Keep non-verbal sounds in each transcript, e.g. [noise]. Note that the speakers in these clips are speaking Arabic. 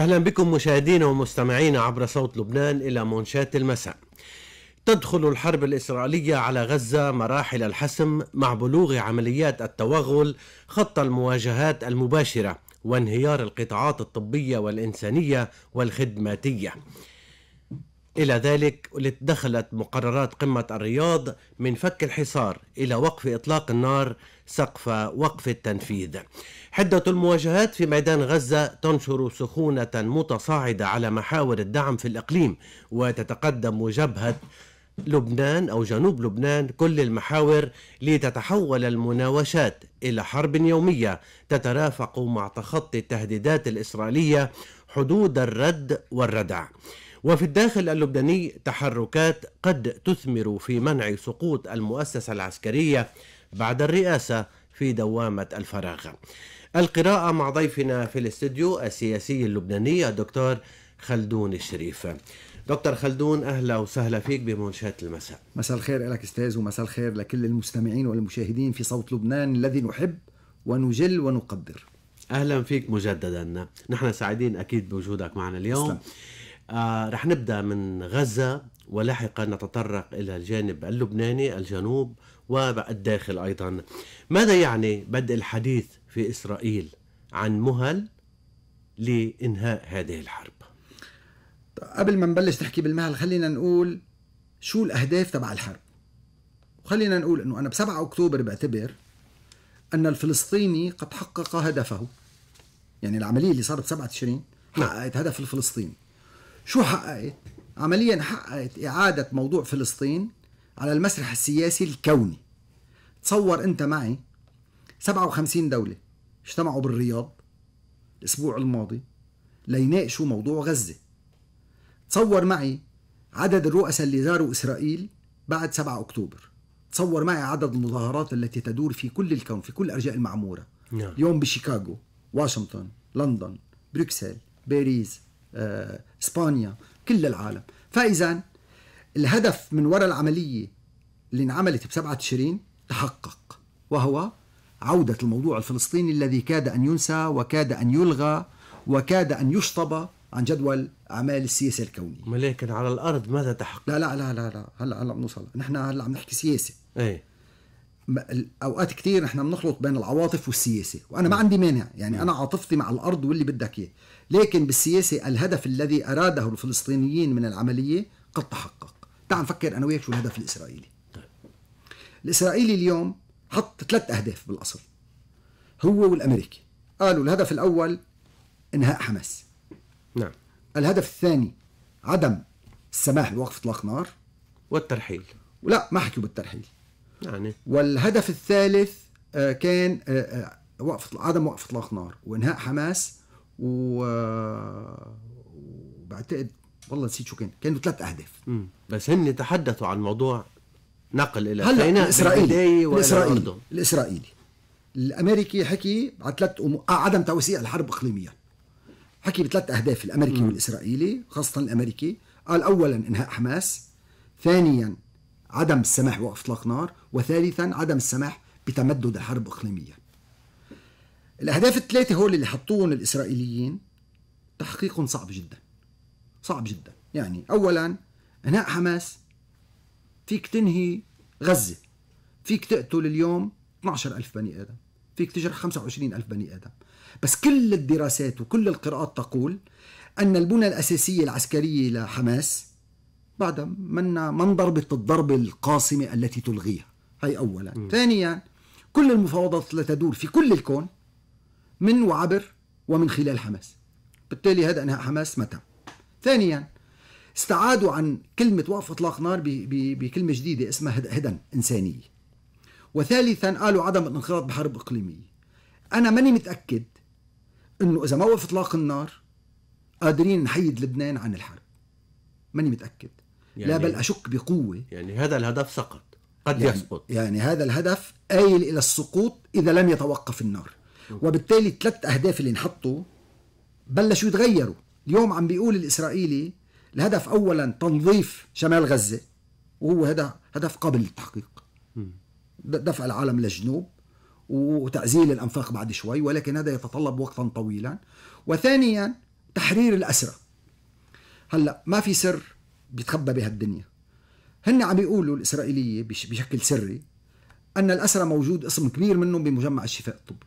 أهلا بكم مشاهدينا ومستمعينا عبر صوت لبنان إلى منشات المساء تدخل الحرب الإسرائيلية على غزة مراحل الحسم مع بلوغ عمليات التوغل خط المواجهات المباشرة وانهيار القطاعات الطبية والإنسانية والخدماتية إلى ذلك لتدخلت مقررات قمة الرياض من فك الحصار إلى وقف إطلاق النار سقف وقف التنفيذ حدة المواجهات في ميدان غزة تنشر سخونة متصاعدة على محاور الدعم في الإقليم وتتقدم جبهة لبنان أو جنوب لبنان كل المحاور لتتحول المناوشات إلى حرب يومية تترافق مع تخطي التهديدات الإسرائيلية حدود الرد والردع وفي الداخل اللبناني تحركات قد تثمر في منع سقوط المؤسسة العسكرية بعد الرئاسة في دوامة الفراغ القراءة مع ضيفنا في الاستديو السياسي اللبناني الدكتور خلدون الشريف دكتور خلدون اهلا وسهلا فيك بمنشاه المساء مساء الخير لك استاذ ومساء الخير لكل المستمعين والمشاهدين في صوت لبنان الذي نحب ونجل ونقدر اهلا فيك مجددا نحن سعيدين اكيد بوجودك معنا اليوم أسلام. آه، رح نبدأ من غزة ولاحقا نتطرق إلى الجانب اللبناني الجنوب والداخل أيضا ماذا يعني بدء الحديث في إسرائيل عن مهل لإنهاء هذه الحرب قبل ما نبلش تحكي بالمهل خلينا نقول شو الأهداف تبع الحرب وخلينا نقول أنه أنا ب 7 أكتوبر بعتبر أن الفلسطيني قد حقق هدفه يعني العملية اللي صارت 7 تشرين نعم. حققت هدف الفلسطيني شو حققت؟ عمليا حققت إعادة موضوع فلسطين على المسرح السياسي الكوني تصور أنت معي 57 دولة اجتمعوا بالرياض الأسبوع الماضي ليناقشوا موضوع غزة تصور معي عدد الرؤساء اللي زاروا إسرائيل بعد 7 أكتوبر تصور معي عدد المظاهرات التي تدور في كل الكون في كل أرجاء المعمورة نعم. اليوم بشيكاغو واشنطن لندن بروكسل باريس آه، اسبانيا كل العالم فاذا الهدف من وراء العمليه اللي انعملت ب 27 تشرين تحقق وهو عوده الموضوع الفلسطيني الذي كاد ان ينسى وكاد ان يلغى وكاد ان يشطب عن جدول اعمال السياسه الكونيه ولكن على الارض ماذا تحقق؟ لا لا لا لا, لا. هلا هلا بنوصل نحن هلا عم نحكي سياسه ايه اوقات كثير نحن بنخلط بين العواطف والسياسه وانا ما عندي مانع يعني انا عاطفتي مع الارض واللي بدك اياه لكن بالسياسه الهدف الذي اراده الفلسطينيين من العمليه قد تحقق تعال نفكر انا وياك شو الهدف الاسرائيلي طيب. الاسرائيلي اليوم حط ثلاث اهداف بالاصل هو والامريكي قالوا الهدف الاول انهاء حماس نعم الهدف الثاني عدم السماح بوقف اطلاق نار والترحيل ولا ما حكوا بالترحيل يعني والهدف الثالث آه، كان آه، آه، وقف عدم وقف اطلاق نار وانهاء حماس و وبعتقد والله نسيت شو كان كانوا ثلاث اهداف مم. بس هن تحدثوا عن موضوع نقل الى هلا الاسرائيلي الاسرائيلي الاسرائيلي الامريكي حكي على ثلاث أم... آه عدم توسيع الحرب اقليميا حكي بثلاث اهداف الامريكي مم. والاسرائيلي خاصه الامريكي قال اولا انهاء حماس ثانيا عدم السماح اطلاق نار وثالثا عدم السماح بتمدد الحرب اقليميا الاهداف الثلاثه هول اللي حطوهم الاسرائيليين تحقيقهم صعب جدا صعب جدا يعني اولا انهاء حماس فيك تنهي غزه فيك تقتل اليوم 12000 بني ادم فيك تجرح 25000 بني ادم بس كل الدراسات وكل القراءات تقول ان البنى الاساسيه العسكريه لحماس بعد من من ضربت الضربة القاصمة التي تلغيها هي أولا م. ثانيا كل المفاوضات لا تدور في كل الكون من وعبر ومن خلال حماس بالتالي هذا انهاء حماس متى ثانيا استعادوا عن كلمة وقف إطلاق نار بكلمة جديدة اسمها هدن إنسانية وثالثا قالوا عدم الانخراط بحرب إقليمية أنا ماني متأكد أنه إذا ما وقف إطلاق النار قادرين نحيد لبنان عن الحرب ماني متأكد يعني لا بل أشك بقوة يعني هذا الهدف سقط قد يعني يسقط يعني هذا الهدف آيل إلى السقوط إذا لم يتوقف النار وبالتالي ثلاث أهداف اللي انحطوا بلشوا يتغيروا اليوم عم بيقول الإسرائيلي الهدف أولا تنظيف شمال غزة وهو هذا هدف قابل للتحقيق دفع العالم للجنوب وتعزيل الأنفاق بعد شوي ولكن هذا يتطلب وقتا طويلا وثانيا تحرير الأسرى هلا ما في سر بيتخبى بهالدنيا هن عم بيقولوا الإسرائيلية بشكل سري أن الأسرى موجود قسم كبير منهم بمجمع الشفاء الطبي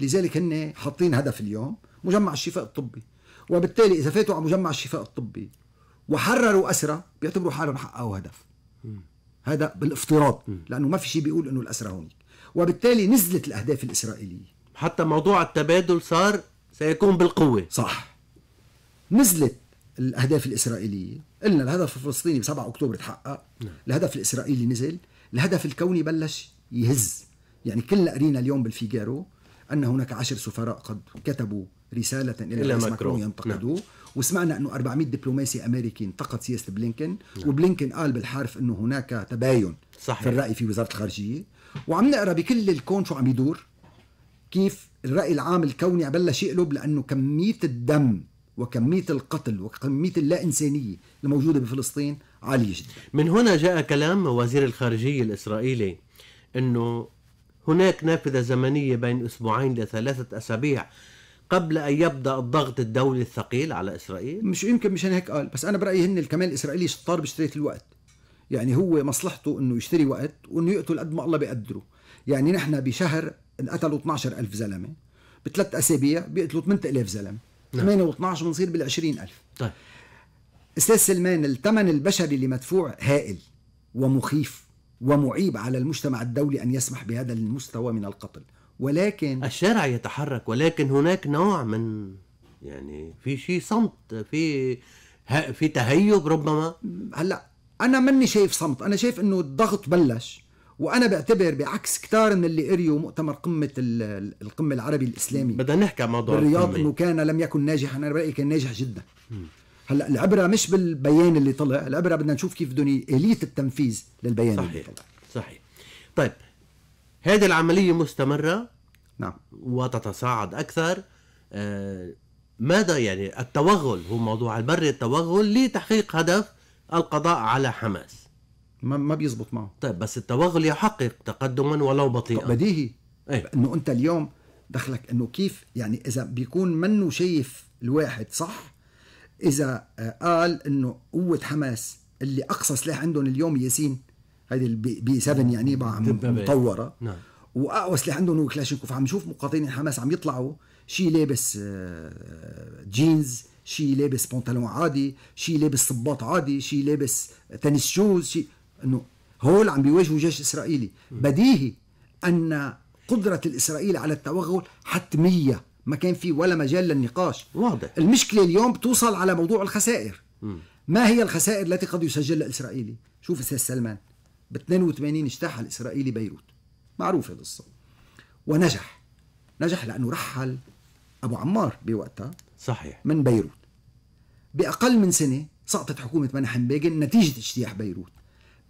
لذلك هن حاطين هدف اليوم مجمع الشفاء الطبي وبالتالي إذا فاتوا على مجمع الشفاء الطبي وحرروا أسرى بيعتبروا حالهم حققوا هدف هذا بالافتراض لأنه ما في شيء بيقول أنه الأسرى هون وبالتالي نزلت الأهداف الإسرائيلية حتى موضوع التبادل صار سيكون بالقوة صح نزلت الأهداف الإسرائيلية قلنا الهدف الفلسطيني ب 7 اكتوبر تحقق نعم. الهدف الاسرائيلي نزل الهدف الكوني بلش يهز يعني كلنا قرينا اليوم بالفيجارو ان هناك عشر سفراء قد كتبوا رساله الى الرئيس ماكرون ينتقدوه نعم. وسمعنا انه 400 دبلوماسي امريكي انتقد سياسه بلينكن نعم. وبلينكن قال بالحرف انه هناك تباين صحيح. في الراي في وزاره الخارجيه وعم نقرا بكل الكون شو عم يدور كيف الراي العام الكوني بلش يقلب لانه كميه الدم وكمية القتل وكمية اللا إنسانية الموجودة بفلسطين عالية جدا من هنا جاء كلام وزير الخارجية الإسرائيلي أنه هناك نافذة زمنية بين أسبوعين لثلاثة أسابيع قبل أن يبدأ الضغط الدولي الثقيل على إسرائيل مش يمكن مشان هيك قال بس أنا برأيي هن الكمال الإسرائيلي شطار بشترية الوقت يعني هو مصلحته أنه يشتري وقت وأنه يقتل قد ما الله بيقدره يعني نحن بشهر انقتلوا 12 ألف زلمة بثلاث أسابيع بيقتلوا 8000 زلمة 8 و12 بنصير بال 20000 طيب استاذ سلمان الثمن البشري اللي مدفوع هائل ومخيف ومعيب على المجتمع الدولي ان يسمح بهذا المستوى من القتل ولكن الشارع يتحرك ولكن هناك نوع من يعني في شيء صمت في في تهيب ربما هلا انا ماني شايف صمت انا شايف انه الضغط بلش وانا بعتبر بعكس كتار من اللي قريوا مؤتمر قمه القمه العربي الاسلامي بدنا نحكي عن موضوع الرياض انه كان لم يكن ناجحا انا برايي كان ناجح جدا هلا العبره مش بالبيان اللي طلع العبره بدنا نشوف كيف بدهم اليه التنفيذ للبيان صحيح اللي طلع. صحيح طيب هذه العمليه مستمره نعم وتتصاعد اكثر آه ماذا يعني التوغل هو موضوع البر التوغل لتحقيق هدف القضاء على حماس ما ما بيزبط معه طيب بس التوغل يحقق تقدما ولو بطيئا بديهي أيه؟ انه انت اليوم دخلك انه كيف يعني اذا بيكون منه شايف الواحد صح اذا آه، قال انه قوه حماس اللي اقصى سلاح عندهم اليوم ياسين هيدي البي 7 نعم. يعني مطوره نعم. واقوى سلاح عندهم هو كلاشينكوف عم نشوف مقاتلين حماس عم يطلعوا شي لابس آه، جينز شي لابس بنطلون عادي شي لابس صباط عادي شي لابس تنس شوز شي انه هول عم بيواجهوا جيش اسرائيلي بديهي ان قدره الاسرائيلي على التوغل حتميه ما كان في ولا مجال للنقاش واضح المشكله اليوم بتوصل على موضوع الخسائر ما هي الخسائر التي قد يسجلها الاسرائيلي شوف استاذ سلمان ب 82 اجتاح الاسرائيلي بيروت معروفه القصه ونجح نجح لانه رحل ابو عمار بوقتها صحيح من بيروت باقل من سنه سقطت حكومه منحم بيجن نتيجه اجتياح بيروت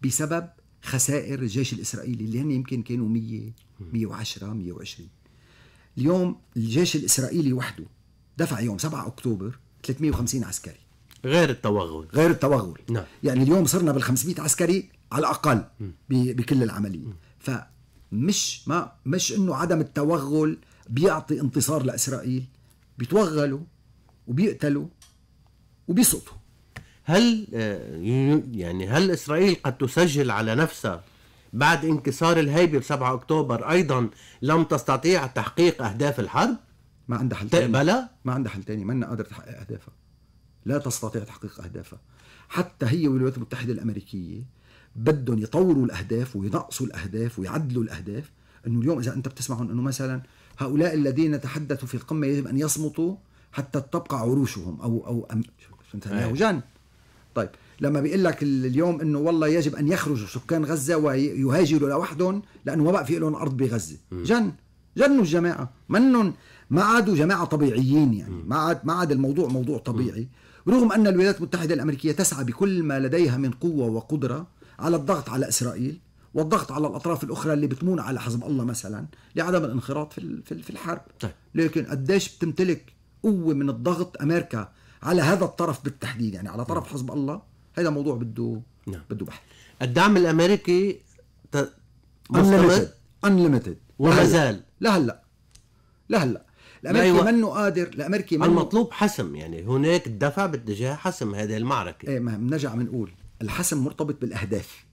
بسبب خسائر الجيش الاسرائيلي اللي هن يمكن كانوا 100 110 120 اليوم الجيش الاسرائيلي وحده دفع يوم 7 اكتوبر 350 عسكري غير التوغل غير التوغل نعم. يعني اليوم صرنا بال 500 عسكري على الاقل بكل العمليه فمش ما مش انه عدم التوغل بيعطي انتصار لاسرائيل بيتوغلوا وبيقتلوا وبيسقطوا هل آه، يعني هل اسرائيل قد تسجل على نفسها بعد انكسار الهيبه ب 7 اكتوبر ايضا لم تستطيع تحقيق اهداف الحرب؟ ما عندها حل ثاني طيب، تقبلها؟ ما عندها حل ثاني، ما قادره تحقق اهدافها لا تستطيع تحقيق اهدافها حتى هي والولايات المتحده الامريكيه بدهم يطوروا الاهداف وينقصوا الاهداف ويعدلوا الاهداف انه اليوم اذا انت بتسمعهم انه مثلا هؤلاء الذين تحدثوا في القمه يجب ان يصمتوا حتى تبقى عروشهم او او نتنياهو جان طيب لما بيقول لك اليوم انه والله يجب ان يخرجوا سكان غزه ويهاجروا لوحدهم لانه ما بقى في لهم ارض بغزه جن جنوا الجماعه منن ما عادوا جماعه طبيعيين يعني ما عاد ما عاد الموضوع موضوع طبيعي رغم ان الولايات المتحده الامريكيه تسعى بكل ما لديها من قوه وقدره على الضغط على اسرائيل والضغط على الاطراف الاخرى اللي بتمون على حزب الله مثلا لعدم الانخراط في في الحرب طيب. لكن قديش بتمتلك قوه من الضغط امريكا على هذا الطرف بالتحديد يعني على طرف نعم. حزب الله هذا موضوع بده نعم. بده بحث الدعم الامريكي انليمتد انليمتد وما زال لهلا لهلا الامريكي أيوة. منه قادر الامريكي منه المطلوب حسم يعني هناك دفع باتجاه حسم هذه المعركه ايه ما بنرجع بنقول الحسم مرتبط بالاهداف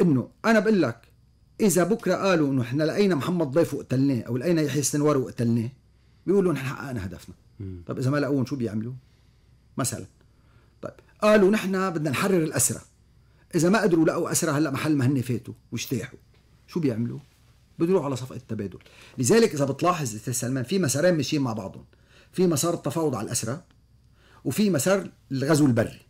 انه انا بقول لك اذا بكره قالوا انه احنا لقينا محمد ضيف وقتلناه او لقينا يحيى السنوار وقتلناه بيقولوا نحن حققنا هدفنا طيب اذا ما لقوهم شو بيعملوا؟ مثلا طيب قالوا نحن بدنا نحرر الاسرى اذا ما قدروا لقوا اسرى هلا محل ما هن فاتوا واجتاحوا شو بيعملوا؟ بيروحوا على صفقه تبادل لذلك اذا بتلاحظ استاذ سلمان في مسارين ماشيين مع بعضهم في مسار التفاوض على الاسرى وفي مسار الغزو البري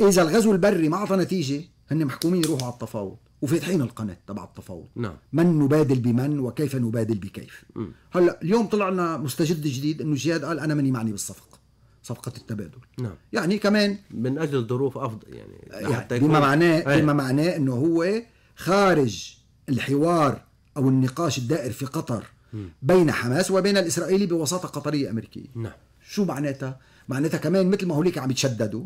اذا الغزو البري ما اعطى نتيجه هن محكومين يروحوا على التفاوض وفاتحين القناه تبع التفاوض نعم من نبادل بمن وكيف نبادل بكيف هلا اليوم طلع لنا مستجد جديد انه زياد قال انا ماني معني بالصفقه صفقه التبادل نعم يعني كمان من اجل ظروف افضل يعني, يعني بما معناه إيه. بما معناه انه هو خارج الحوار او النقاش الدائر في قطر م. بين حماس وبين الاسرائيلي بوساطه قطريه امريكيه نعم شو معناتها معناتها كمان مثل ما هوليك عم يتشددوا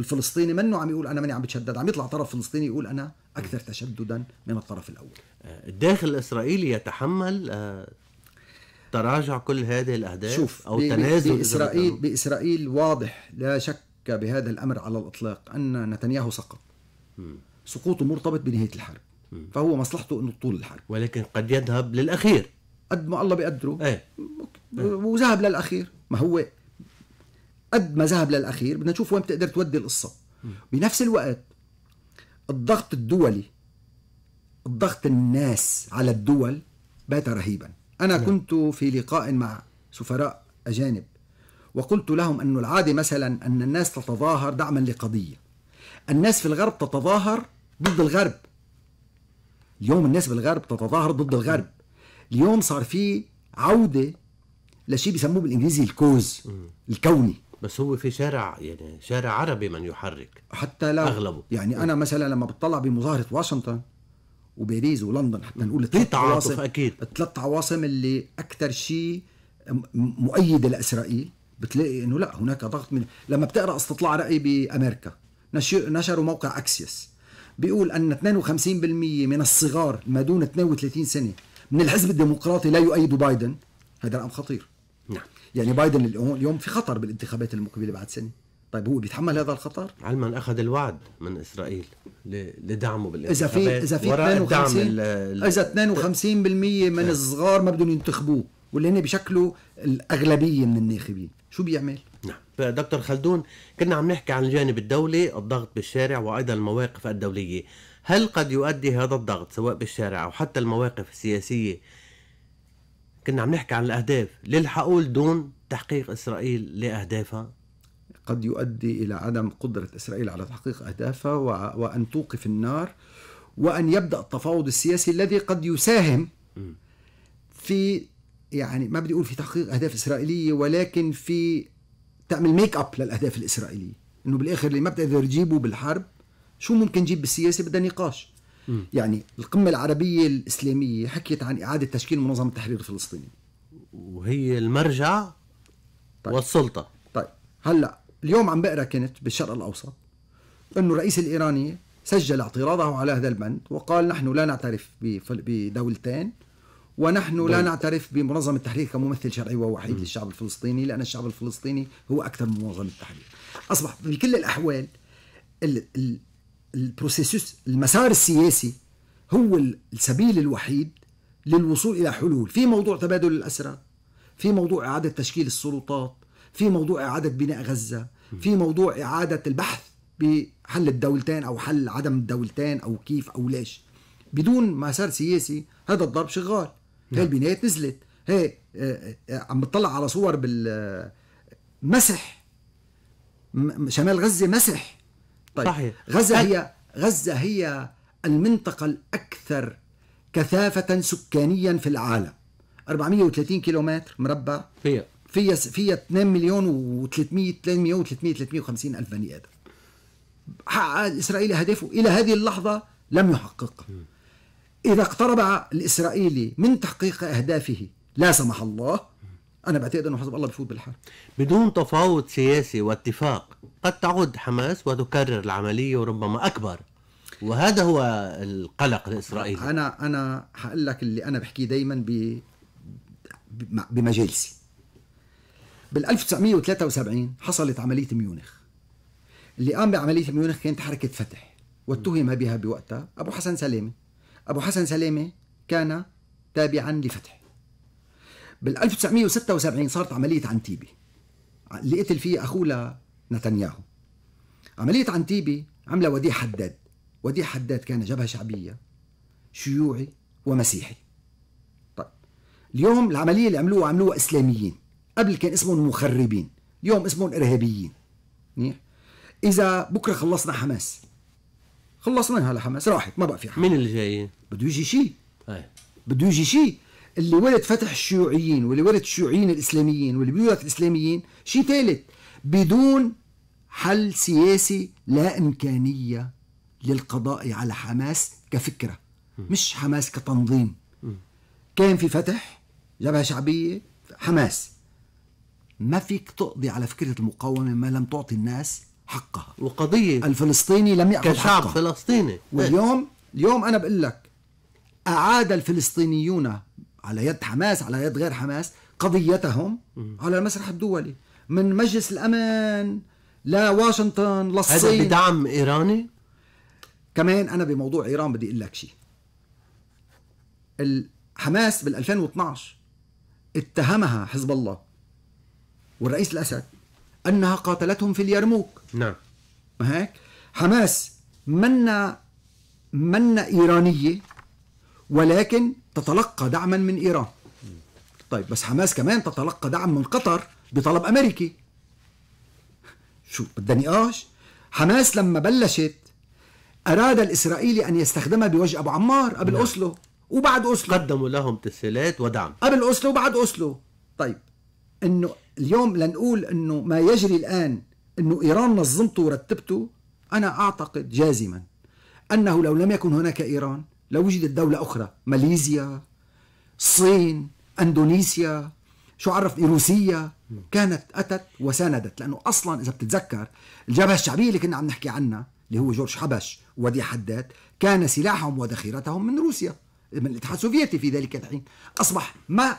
الفلسطيني منه عم يقول انا ماني عم بتشدد عم يطلع طرف فلسطيني يقول انا اكثر تشددا من الطرف الاول آه، الداخل الاسرائيلي يتحمل آه، تراجع كل هذه الاهداف شوف او تنازل باسرائيل باسرائيل واضح لا شك بهذا الامر على الاطلاق ان نتنياهو سقط سقوطه مرتبط بنهايه الحرب فهو مصلحته انه طول الحرب ولكن قد يذهب للاخير قد ما الله بقدره ايه وذهب للاخير ما هو قد ما ذهب للاخير بدنا نشوف وين بتقدر تودي القصه بنفس الوقت الضغط الدولي الضغط الناس على الدول بات رهيبا انا نعم. كنت في لقاء مع سفراء اجانب وقلت لهم ان العاده مثلا ان الناس تتظاهر دعما لقضيه الناس في الغرب تتظاهر ضد الغرب اليوم الناس بالغرب تتظاهر ضد الغرب اليوم صار في عوده لشيء بيسموه بالانجليزي الكوز الكوني بس هو في شارع يعني شارع عربي من يحرك حتى لو اغلبه يعني انا مثلا لما بتطلع بمظاهره واشنطن وباريس ولندن حتى نقول في تعاطف اكيد الثلاث عواصم اللي اكثر شيء مؤيده لاسرائيل بتلاقي انه لا هناك ضغط من لما بتقرا استطلاع راي بامريكا نشروا موقع اكسيس بيقول ان 52% من الصغار ما دون 32 سنه من الحزب الديمقراطي لا يؤيدوا بايدن هذا رقم خطير نعم يعني بايدن اليوم في خطر بالانتخابات المقبله بعد سنه طيب هو بيتحمل هذا الخطر؟ علما اخذ الوعد من اسرائيل لدعمه بالانتخابات اذا في اذا في 52 اذا 52% من نعم. الصغار ما بدهم ينتخبوه واللي هن بشكله الاغلبيه من الناخبين، شو بيعمل؟ نعم دكتور خلدون كنا عم نحكي عن الجانب الدولي الضغط بالشارع وايضا المواقف الدوليه هل قد يؤدي هذا الضغط سواء بالشارع او حتى المواقف السياسيه كنا عم نحكي عن الأهداف للحقول دون تحقيق إسرائيل لأهدافها قد يؤدي إلى عدم قدرة إسرائيل على تحقيق أهدافها وأن توقف النار وأن يبدأ التفاوض السياسي الذي قد يساهم في يعني ما بدي أقول في تحقيق أهداف إسرائيلية ولكن في تعمل ميك أب للأهداف الإسرائيلية إنه بالآخر اللي ما بتقدر تجيبه بالحرب شو ممكن تجيب بالسياسة بدها نقاش يعني القمة العربية الإسلامية حكيت عن إعادة تشكيل منظمة التحرير الفلسطيني وهي المرجع طيب. والسلطة طيب هلا اليوم عم بقرا كنت بالشرق الأوسط أنه الرئيس الإيراني سجل اعتراضه على هذا البند وقال نحن لا نعترف بدولتين ونحن لا طيب. نعترف بمنظمة التحرير كممثل شرعي ووحيد م. للشعب الفلسطيني لأن الشعب الفلسطيني هو أكثر من منظمة التحرير أصبح في كل الأحوال ال ال البروسيسوس المسار السياسي هو السبيل الوحيد للوصول الى حلول في موضوع تبادل الاسرى في موضوع اعاده تشكيل السلطات في موضوع اعاده بناء غزه في موضوع اعاده البحث بحل الدولتين او حل عدم الدولتين او كيف او ليش بدون مسار سياسي هذا الضرب شغال نعم. هاي البنايات نزلت هي آه، آه، آه، عم بتطلع على صور بال مسح شمال غزه مسح طيب صحيح غزة هي غزة هي المنطقة الأكثر كثافة سكانيا في العالم 430 كيلومتر مربع فيها فيها فيها 2 مليون و300 300 350 الف بني ادم حقق الاسرائيلي هدفه الى هذه اللحظه لم يحقق اذا اقترب الاسرائيلي من تحقيق اهدافه لا سمح الله انا بعتقد انه حزب الله بفوت بالحرب بدون تفاوض سياسي واتفاق قد تعود حماس وتكرر العمليه وربما اكبر وهذا هو القلق الاسرائيلي انا انا حقول لك اللي انا بحكيه دائما ب بمجالسي بال 1973 حصلت عمليه ميونخ اللي قام بعمليه ميونخ كانت حركه فتح واتهم بها بوقتها ابو حسن سلامه ابو حسن سلامه كان تابعا لفتح بال 1976 صارت عمليه عنتيبي اللي قتل فيه اخوه لنتنياهو عمليه عنتيبي عملها وديع حداد وديع حداد كان جبهه شعبيه شيوعي ومسيحي طيب اليوم العمليه اللي عملوها عملوها اسلاميين قبل كان اسمهم مخربين اليوم اسمهم ارهابيين منيح اذا بكره خلصنا حماس خلصناها لحماس راحت ما بقى في حماس مين اللي جاي بده يجي شيء بده يجي شيء اللي ولد فتح الشيوعيين واللي ولد الشيوعيين الاسلاميين واللي بيورث الاسلاميين شيء ثالث بدون حل سياسي لا امكانيه للقضاء على حماس كفكره مش حماس كتنظيم كان في فتح جبهه شعبيه حماس ما فيك تقضي على فكره المقاومه ما لم تعطي الناس حقها وقضيه الفلسطيني لم ياخذ كشعب حقها. فلسطيني واليوم اليوم انا بقول لك اعاد الفلسطينيون على يد حماس على يد غير حماس قضيتهم على المسرح الدولي من مجلس الأمن لواشنطن للصين هذا بدعم إيراني؟ كمان أنا بموضوع إيران بدي أقول لك شيء حماس بال 2012 اتهمها حزب الله والرئيس الأسد أنها قاتلتهم في اليرموك نعم ما هيك؟ حماس منا منا إيرانية ولكن تتلقى دعما من ايران طيب بس حماس كمان تتلقى دعم من قطر بطلب امريكي شو بدها نقاش حماس لما بلشت اراد الاسرائيلي ان يستخدمها بوجه ابو عمار قبل نعم. اوسلو وبعد اوسلو قدموا لهم تسهيلات ودعم قبل اوسلو وبعد اوسلو طيب انه اليوم لنقول انه ما يجري الان انه ايران نظمته ورتبته انا اعتقد جازما انه لو لم يكن هناك ايران لو وجدت دولة أخرى ماليزيا الصين أندونيسيا شو عرف إيه، روسيا كانت أتت وساندت لأنه أصلا إذا بتتذكر الجبهة الشعبية اللي كنا عم نحكي عنها اللي هو جورج حبش ودي حداد كان سلاحهم وذخيرتهم من روسيا من الاتحاد السوفيتي في ذلك الحين أصبح ما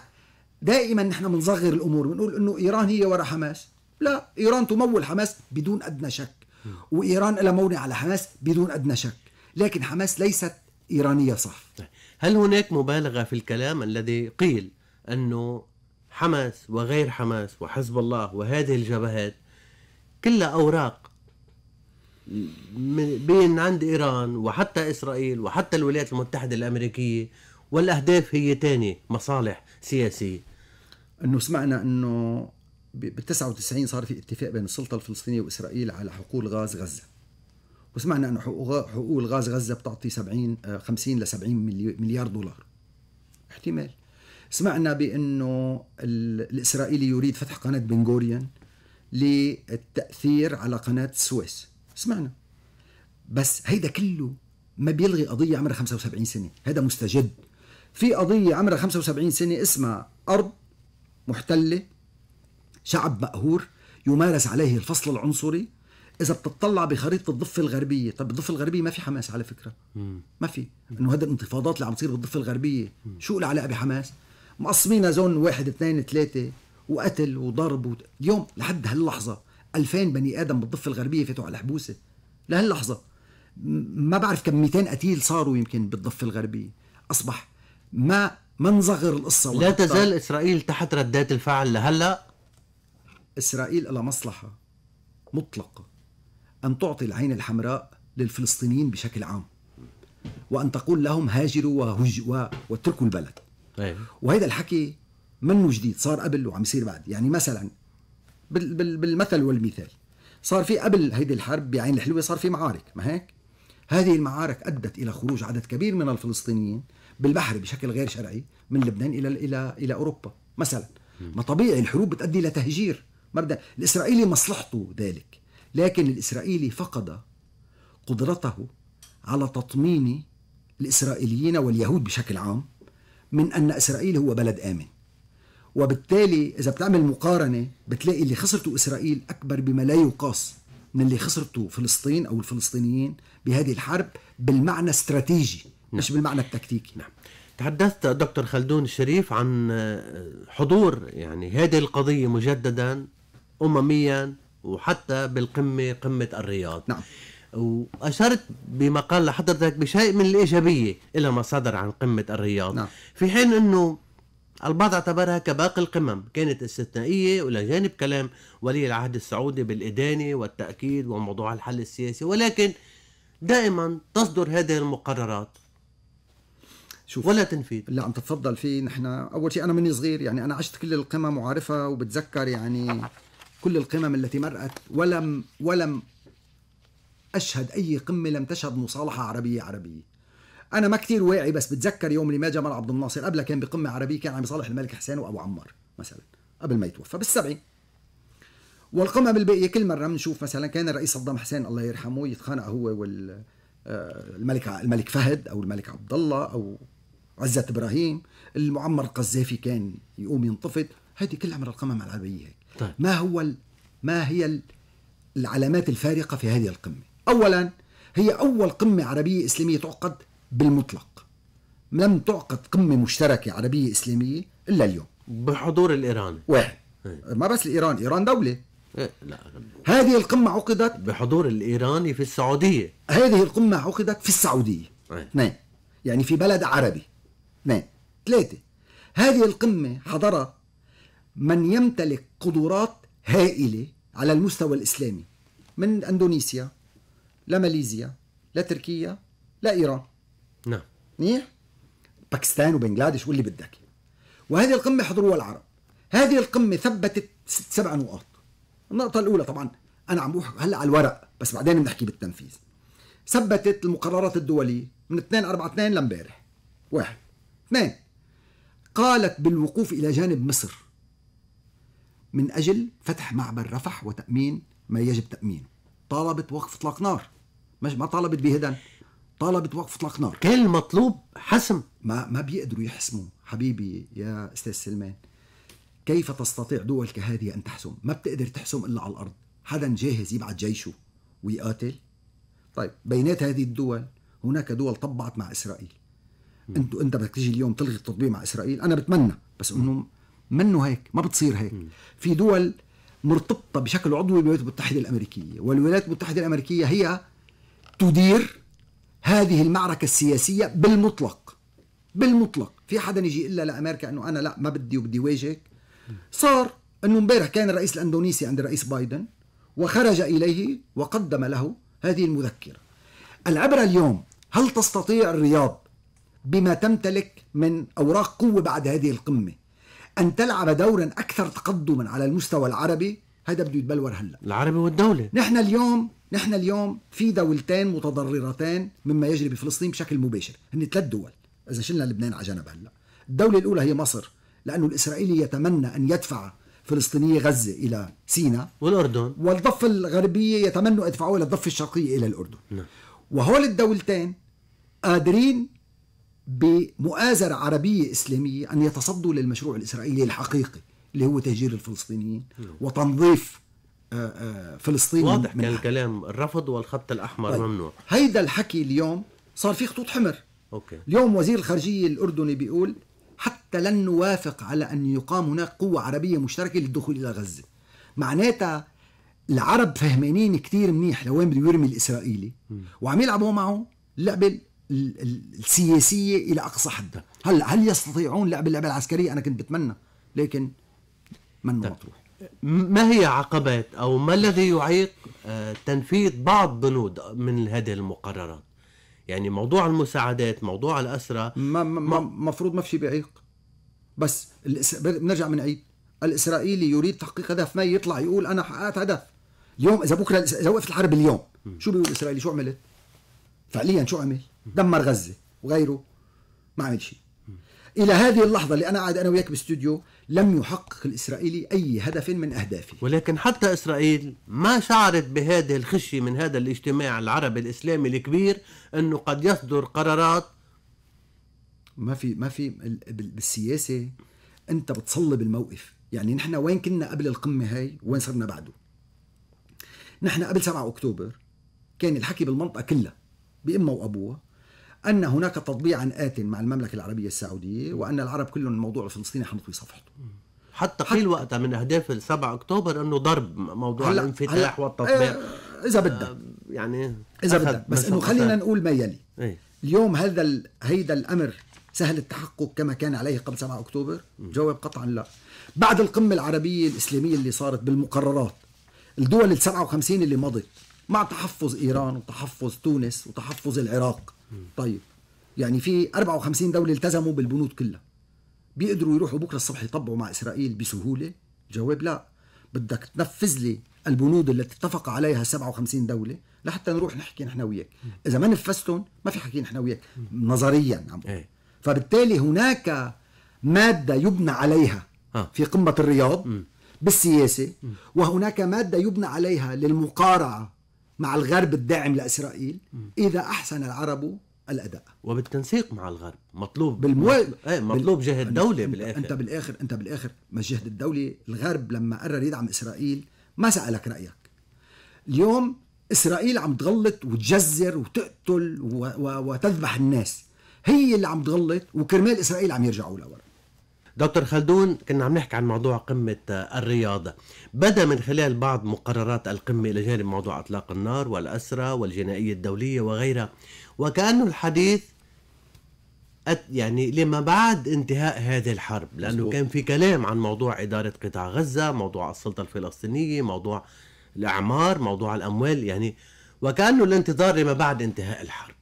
دائما نحن بنصغر الأمور بنقول أنه إيران هي وراء حماس لا إيران تمول حماس بدون أدنى شك وإيران لها مولي على حماس بدون أدنى شك لكن حماس ليست إيرانية صح هل هناك مبالغة في الكلام الذي قيل أنه حماس وغير حماس وحزب الله وهذه الجبهات كلها أوراق بين عند إيران وحتى إسرائيل وحتى الولايات المتحدة الأمريكية والأهداف هي تاني مصالح سياسية أنه سمعنا أنه بال 99 صار في اتفاق بين السلطة الفلسطينية وإسرائيل على حقول غاز غزة وسمعنا انه حقوق الغاز غزه بتعطي 70 50 آه، ل 70 مليار دولار احتمال سمعنا بانه الاسرائيلي يريد فتح قناه بنغوريان للتاثير على قناه السويس سمعنا بس هيدا كله ما بيلغي قضيه عمرها 75 سنه هذا مستجد في قضيه عمرها 75 سنه اسمها ارض محتله شعب مقهور يمارس عليه الفصل العنصري اذا بتطلع بخريطه الضفه الغربيه طب الضفه الغربيه ما في حماس على فكره ما في انه هذا الانتفاضات اللي عم تصير بالضفه الغربيه شو لها علاقه بحماس مقسمينها زون واحد اثنين ثلاثه وقتل وضرب اليوم لحد هاللحظه 2000 بني ادم بالضفه الغربيه فاتوا على الحبوسه لهاللحظه ما بعرف كم 200 قتيل صاروا يمكن بالضفه الغربيه اصبح ما ما نصغر القصه لا تزال اسرائيل تحت ردات الفعل لهلا اسرائيل لها مصلحه مطلقه أن تعطي العين الحمراء للفلسطينيين بشكل عام وأن تقول لهم هاجروا واتركوا البلد أيوة. وهذا الحكي منه جديد صار قبل وعم يصير بعد يعني مثلا بالمثل والمثال صار في قبل هيدي الحرب بعين الحلوة صار في معارك ما هيك هذه المعارك أدت إلى خروج عدد كبير من الفلسطينيين بالبحر بشكل غير شرعي من لبنان إلى إلى إلى أوروبا مثلا ما طبيعي الحروب بتؤدي لتهجير مبدأ الإسرائيلي مصلحته ذلك لكن الإسرائيلي فقد قدرته على تطمين الإسرائيليين واليهود بشكل عام من أن إسرائيل هو بلد آمن وبالتالي إذا بتعمل مقارنة بتلاقي اللي خسرته إسرائيل أكبر بما لا يقاس من اللي خسرته فلسطين أو الفلسطينيين بهذه الحرب بالمعنى استراتيجي نعم. مش بالمعنى التكتيكي نعم تحدثت دكتور خلدون الشريف عن حضور يعني هذه القضية مجددا أمميا وحتى بالقمة قمة الرياض نعم واشرت بمقال لحضرتك بشيء من الايجابيه إلى ما صدر عن قمه الرياض نعم. في حين انه البعض اعتبرها كباقي القمم كانت استثنائيه والى جانب كلام ولي العهد السعودي بالادانه والتاكيد وموضوع الحل السياسي ولكن دائما تصدر هذه المقررات شوف ولا تنفيذ لا عم تتفضل فيه نحن اول شيء انا مني صغير يعني انا عشت كل القمم وعارفها وبتذكر يعني كل القمم التي مرأت ولم ولم أشهد أي قمة لم تشهد مصالحة عربية عربية أنا ما كثير واعي بس بتذكر يوم اللي ما جمال عبد الناصر قبلها كان بقمة عربية كان عم يصالح الملك حسين وأبو عمار مثلا قبل ما يتوفى بالسبعين والقمم الباقية كل مرة بنشوف مثلا كان الرئيس صدام حسين الله يرحمه يتخانق هو وال آه، الملك الملك فهد او الملك عبد الله او عزت ابراهيم المعمر القذافي كان يقوم ينطفد هذه كلها من القمم العربيه هيك طيب. ما هو ال... ما هي العلامات الفارقة في هذه القمة أولا هي أول قمة عربية إسلامية تعقد بالمطلق لم تعقد قمة مشتركة عربية إسلامية إلا اليوم بحضور الإيراني واحد ايه. ما بس الإيران إيران دولة إيه لا هذه القمة عقدت بحضور الإيراني في السعودية هذه القمة عقدت في السعودية اثنين إيه. نعم. يعني في بلد عربي اثنين نعم. ثلاثة هذه القمة حضرها من يمتلك قدرات هائله على المستوى الاسلامي من اندونيسيا لماليزيا لتركيا لايران نعم منيح باكستان وبنغلاديش واللي بدك وهذه القمه حضروها العرب هذه القمه ثبتت ست سبع نقاط النقطه الاولى طبعا انا عم بروح هلا على الورق بس بعدين بنحكي بالتنفيذ ثبتت المقررات الدوليه من 2 4 2 لامبارح واحد اثنين قالت بالوقوف الى جانب مصر من أجل فتح معبر رفح وتأمين ما يجب تأمينه طالبت وقف إطلاق نار مش ما طالبت بهدن طالبت وقف إطلاق نار كان المطلوب حسم ما ما بيقدروا يحسموا حبيبي يا أستاذ سلمان كيف تستطيع دول كهذه أن تحسم ما بتقدر تحسم إلا على الأرض حدا جاهز يبعث جيشه ويقاتل طيب بينات هذه الدول هناك دول طبعت مع إسرائيل انت انت بدك تيجي اليوم تلغي التطبيع مع اسرائيل انا بتمنى بس انه منه هيك ما بتصير هيك في دول مرتبطة بشكل عضوي بالولايات المتحدة الأمريكية والولايات المتحدة الأمريكية هي تدير هذه المعركة السياسية بالمطلق بالمطلق في حدا يجي إلا لأمريكا أنه أنا لا ما بدي وبدي واجهك صار أنه امبارح كان الرئيس الأندونيسي عند الرئيس بايدن وخرج إليه وقدم له هذه المذكرة العبرة اليوم هل تستطيع الرياض بما تمتلك من أوراق قوة بعد هذه القمة أن تلعب دورا أكثر تقدما على المستوى العربي هذا بده يتبلور هلا العربي والدولة نحن اليوم نحن اليوم في دولتين متضررتين مما يجري بفلسطين بشكل مباشر هن ثلاث دول إذا شلنا لبنان على جنب هلا الدولة الأولى هي مصر لأنه الإسرائيلي يتمنى أن يدفع فلسطينية غزة إلى سيناء والأردن والضفة الغربية يتمنوا يدفعوها إلى الضفة الشرقية إلى الأردن نعم. وهول الدولتين قادرين بمؤازرة عربية إسلامية أن يتصدوا للمشروع الإسرائيلي الحقيقي اللي هو تهجير الفلسطينيين نعم. وتنظيف آه، آه، فلسطين واضح من كان الكلام الرفض والخط الأحمر طيب. ممنوع هيدا الحكي اليوم صار في خطوط حمر أوكي. اليوم وزير الخارجية الأردني بيقول حتى لن نوافق على أن يقام هناك قوة عربية مشتركة للدخول إلى غزة معناتها العرب فهمانين كتير منيح لوين بده يرمي الإسرائيلي وعم يلعبوا معه اللعبة السياسيه الى اقصى حد هلا هل يستطيعون لعب اللعبه العسكريه انا كنت بتمنى لكن ما طيب. مطروح ما هي عقبات او ما الذي يعيق آه، تنفيذ بعض بنود من هذه المقررات يعني موضوع المساعدات موضوع الاسرى ما المفروض ما, ما في شيء بيعيق بس بنرجع بنعيد الاسرائيلي يريد تحقيق هدف ما يطلع يقول انا حققت هدف يوم اذا بكره اذا وقفت الحرب اليوم شو بيقول الاسرائيلي شو عملت فعليا شو عمل دمر غزه وغيره ما عمل شيء الى هذه اللحظه اللي انا قاعد انا وياك باستوديو لم يحقق الاسرائيلي اي هدف من اهدافه ولكن حتى اسرائيل ما شعرت بهذه الخشيه من هذا الاجتماع العربي الاسلامي الكبير انه قد يصدر قرارات ما في ما في بالسياسه انت بتصلب الموقف يعني نحن وين كنا قبل القمه هاي وين صرنا بعده نحن قبل 7 اكتوبر كان الحكي بالمنطقه كلها بإمها وابوها أن هناك تطبيعا آت مع المملكة العربية السعودية وأن العرب كلهم الموضوع الفلسطيني في صفحته حتى قيل وقتها من أهداف 7 أكتوبر أنه ضرب موضوع هلا الانفتاح هلا والتطبيع آه إذا بدك آه، يعني إذا بدك بس إنه خلينا نقول ما يلي ايه؟ اليوم هذا هيدا الأمر سهل التحقق كما كان عليه قبل 7 أكتوبر؟ جواب قطعا لا بعد القمة العربية الإسلامية اللي صارت بالمقررات الدول ال 57 اللي مضت مع تحفظ إيران وتحفظ تونس وتحفظ العراق طيب يعني في 54 دوله التزموا بالبنود كلها بيقدروا يروحوا بكره الصبح يطبعوا مع اسرائيل بسهوله جواب لا بدك تنفذ لي البنود التي اتفق عليها 57 دوله لحتى نروح نحكي نحن وياك اذا ما نفذتهم ما في حكي نحن وياك نظريا عم إيه. فبالتالي هناك ماده يبنى عليها آه. في قمه الرياض بالسياسه وهناك ماده يبنى عليها للمقارعه مع الغرب الداعم لإسرائيل إذا أحسن العرب الاداء وبالتنسيق مع الغرب مطلوب بالمو... ايه مطلوب بال... جهد بالاخر انت بالاخر انت بالاخر ما جهد الدوله الغرب لما قرر يدعم اسرائيل ما سالك رايك اليوم اسرائيل عم تغلط وتجزر وتقتل و... و... وتذبح الناس هي اللي عم تغلط وكرمال اسرائيل عم يرجعوا لورا دكتور خلدون كنا عم نحكي عن موضوع قمة آه، الرياضة بدا من خلال بعض مقررات القمة إلى جانب موضوع أطلاق النار والأسرة والجنائية الدولية وغيرها وكأنه الحديث يعني لما بعد انتهاء هذه الحرب لأنه كان في كلام عن موضوع إدارة قطاع غزة موضوع السلطة الفلسطينية موضوع الأعمار موضوع الأموال يعني وكأنه الانتظار لما بعد انتهاء الحرب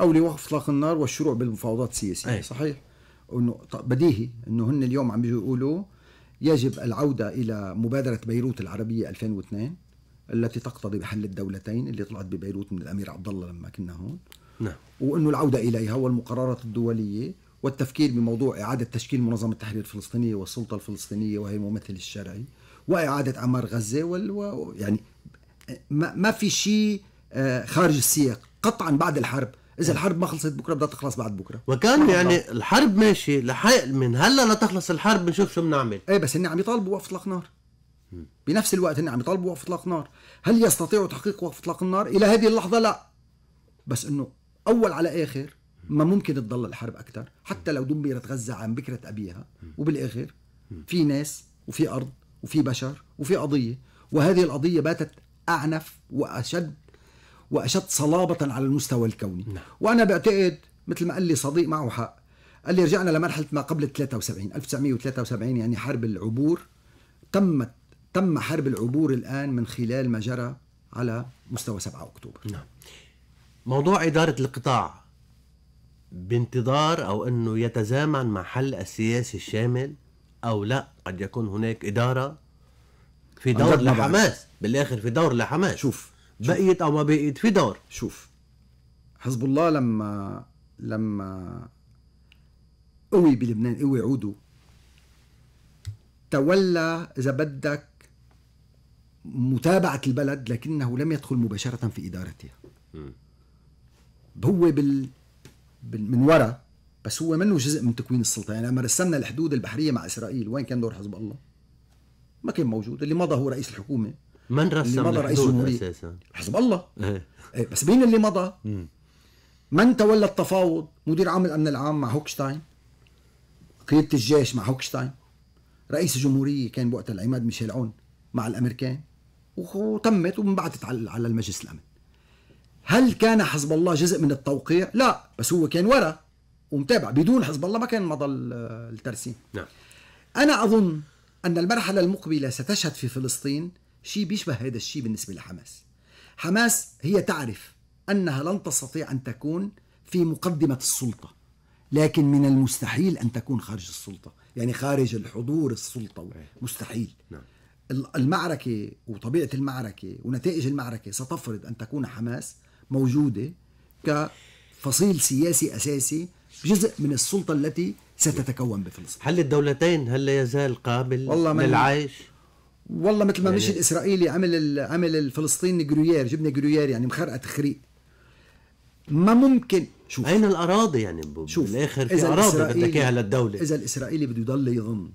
أو لوقف إطلاق النار والشروع بالمفاوضات السياسية أي. صحيح انه بديهي انه هن اليوم عم بيجوا يقولوا يجب العوده الى مبادره بيروت العربيه 2002 التي تقتضي بحل الدولتين اللي طلعت ببيروت من الامير عبد الله لما كنا هون نعم وانه العوده اليها والمقررات الدوليه والتفكير بموضوع اعاده تشكيل منظمه التحرير الفلسطينيه والسلطه الفلسطينيه وهي الممثل الشرعي واعاده اعمار غزه وال يعني ما, ما في شيء آه، خارج السياق قطعا بعد الحرب اذا الحرب ما خلصت بكره بدها تخلص بعد بكره وكان يعني الحرب ماشي لحق من هلا لتخلص الحرب بنشوف شو بنعمل ايه بس هن عم يطالبوا بوقف اطلاق نار بنفس الوقت هن عم يطالبوا بوقف اطلاق نار هل يستطيعوا تحقيق وقف اطلاق النار الى هذه اللحظه لا بس انه اول على اخر ما ممكن تضل الحرب اكثر حتى لو دمرت غزه عن بكره ابيها وبالاخر في ناس وفي ارض وفي بشر وفي قضيه وهذه القضيه باتت اعنف واشد وأشد صلابة على المستوى الكوني نعم. وأنا بعتقد مثل ما قال لي صديق معه حق قال لي رجعنا لمرحلة ما قبل 73 1973 يعني حرب العبور تمت تم حرب العبور الآن من خلال ما جرى على مستوى 7 أكتوبر نعم موضوع إدارة القطاع بانتظار أو أنه يتزامن مع حل السياسي الشامل أو لا قد يكون هناك إدارة في دور لحماس بالآخر في دور لحماس شوف بقيت او ما بقيت في دور شوف حزب الله لما لما قوي بلبنان قوي عودوا تولى اذا بدك متابعه البلد لكنه لم يدخل مباشره في ادارتها هو بال, من وراء بس هو منه جزء من تكوين السلطه يعني لما رسمنا الحدود البحريه مع اسرائيل وين كان دور حزب الله ما كان موجود اللي مضى هو رئيس الحكومه من رسم اللي مضى رئيس جمهورية اساسا حزب الله ايه. ايه بس مين اللي مضى؟ من تولى التفاوض؟ مدير عام الامن العام مع هوكشتاين قياده الجيش مع هوكشتاين رئيس الجمهوريه كان بوقت العماد ميشيل عون مع الامريكان وتمت وانبعثت على المجلس الامن هل كان حزب الله جزء من التوقيع؟ لا بس هو كان ورا ومتابع بدون حزب الله ما كان مضى الترسيم نعم. أنا أظن أن المرحلة المقبلة ستشهد في فلسطين شيء بيشبه هذا الشيء بالنسبة لحماس حماس هي تعرف أنها لن تستطيع أن تكون في مقدمة السلطة لكن من المستحيل أن تكون خارج السلطة يعني خارج الحضور السلطة إيه. مستحيل نعم. المعركة وطبيعة المعركة ونتائج المعركة ستفرض أن تكون حماس موجودة كفصيل سياسي أساسي جزء من السلطة التي ستتكون بفلسطين هل الدولتين هل لا يزال قابل والله للعيش؟ والله مثل ما يعني مش الاسرائيلي عمل عمل الفلسطيني جرويير جبنا جرويير يعني مخرقه تخريق ما ممكن شوف اين الاراضي يعني شوف بالاخر في اراضي بدك اياها للدوله اذا الاسرائيلي بده يضل يظن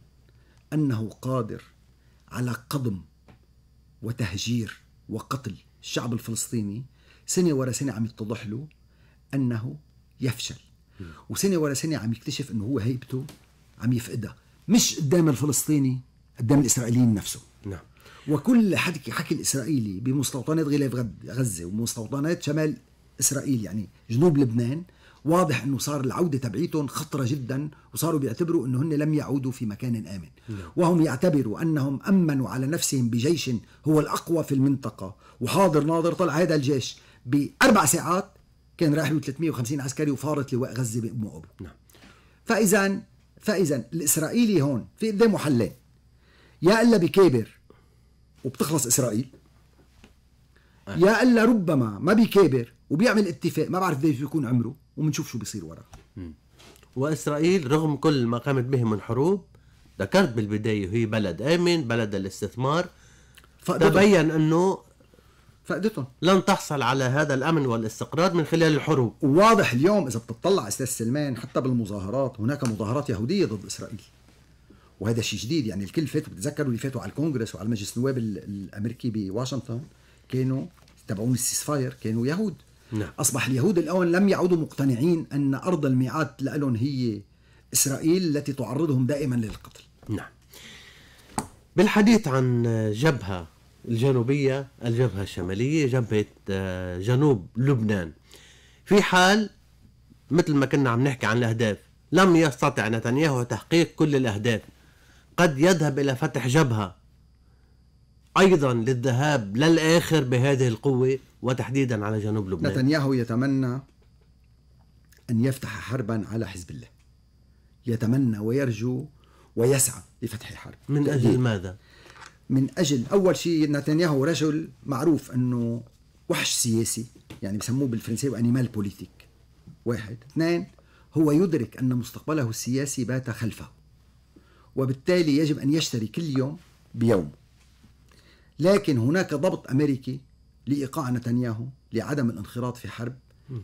انه قادر على قضم وتهجير وقتل الشعب الفلسطيني سنه ورا سنه عم يتضح له انه يفشل وسنه ورا سنه عم يكتشف انه هو هيبته عم يفقدها مش قدام الفلسطيني قدام الاسرائيليين نفسهم نعم وكل حكي حكي الاسرائيلي بمستوطنات غلاف غزه ومستوطنات شمال اسرائيل يعني جنوب لبنان واضح انه صار العوده تبعيتهم خطره جدا وصاروا بيعتبروا انه هن لم يعودوا في مكان امن نعم. وهم يعتبروا انهم امنوا على نفسهم بجيش هو الاقوى في المنطقه وحاضر ناظر طلع هذا الجيش باربع ساعات كان رايح له 350 عسكري وفارط لواء غزه بامه وابوه نعم فاذا فاذا الاسرائيلي هون في قدامه حلين يا الا بكابر وبتخلص اسرائيل يا الا ربما ما بكابر وبيعمل اتفاق ما بعرف كيف بيكون عمره وبنشوف شو بيصير وراه واسرائيل رغم كل ما قامت به من حروب ذكرت بالبدايه هي بلد امن بلد الاستثمار تبين انه فقدتهم لن تحصل على هذا الامن والاستقرار من خلال الحروب وواضح اليوم اذا بتطلع استاذ سلمان حتى بالمظاهرات هناك مظاهرات يهوديه ضد اسرائيل وهذا شيء جديد يعني الكل فاتوا بتذكروا اللي فاتوا على الكونغرس وعلى مجلس النواب الامريكي بواشنطن كانوا تبعون السيسفاير كانوا يهود نعم. اصبح اليهود الان لم يعودوا مقتنعين ان ارض الميعاد لهم هي اسرائيل التي تعرضهم دائما للقتل نعم بالحديث عن جبهه الجنوبيه الجبهه الشماليه جبهه آه، جنوب لبنان في حال مثل ما كنا عم نحكي عن الاهداف لم يستطع نتنياهو تحقيق كل الاهداف قد يذهب إلى فتح جبهة أيضا للذهاب للآخر بهذه القوة وتحديدا على جنوب لبنان نتنياهو يتمنى أن يفتح حربا على حزب الله يتمنى ويرجو ويسعى لفتح حرب من أجل ماذا؟ من أجل أول شيء نتنياهو رجل معروف أنه وحش سياسي يعني بسموه بالفرنسية أنيمال بوليتيك واحد اثنين هو يدرك أن مستقبله السياسي بات خلفه وبالتالي يجب أن يشتري كل يوم بيوم لكن هناك ضبط أمريكي لإيقاع نتنياهو لعدم الانخراط في حرب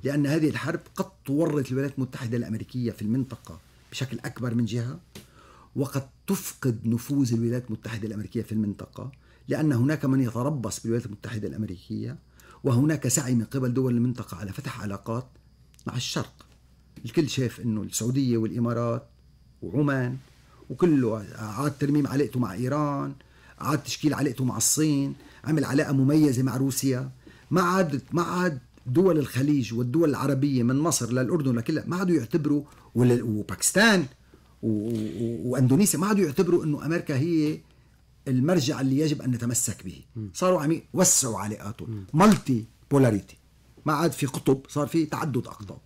لأن هذه الحرب قد تورط الولايات المتحدة الأمريكية في المنطقة بشكل أكبر من جهة وقد تفقد نفوذ الولايات المتحدة الأمريكية في المنطقة لأن هناك من يتربص بالولايات المتحدة الأمريكية وهناك سعي من قبل دول المنطقة على فتح علاقات مع الشرق الكل شايف أنه السعودية والإمارات وعمان وكله عاد ترميم علاقته مع ايران عاد تشكيل علاقته مع الصين عمل علاقه مميزه مع روسيا ما عاد ما عاد دول الخليج والدول العربيه من مصر للاردن لكلها ما عادوا يعتبروا وباكستان واندونيسيا ما عادوا يعتبروا انه امريكا هي المرجع اللي يجب ان نتمسك به صاروا عم يوسعوا علاقاتهم مالتي بولاريتي ما عاد في قطب صار في تعدد اقطاب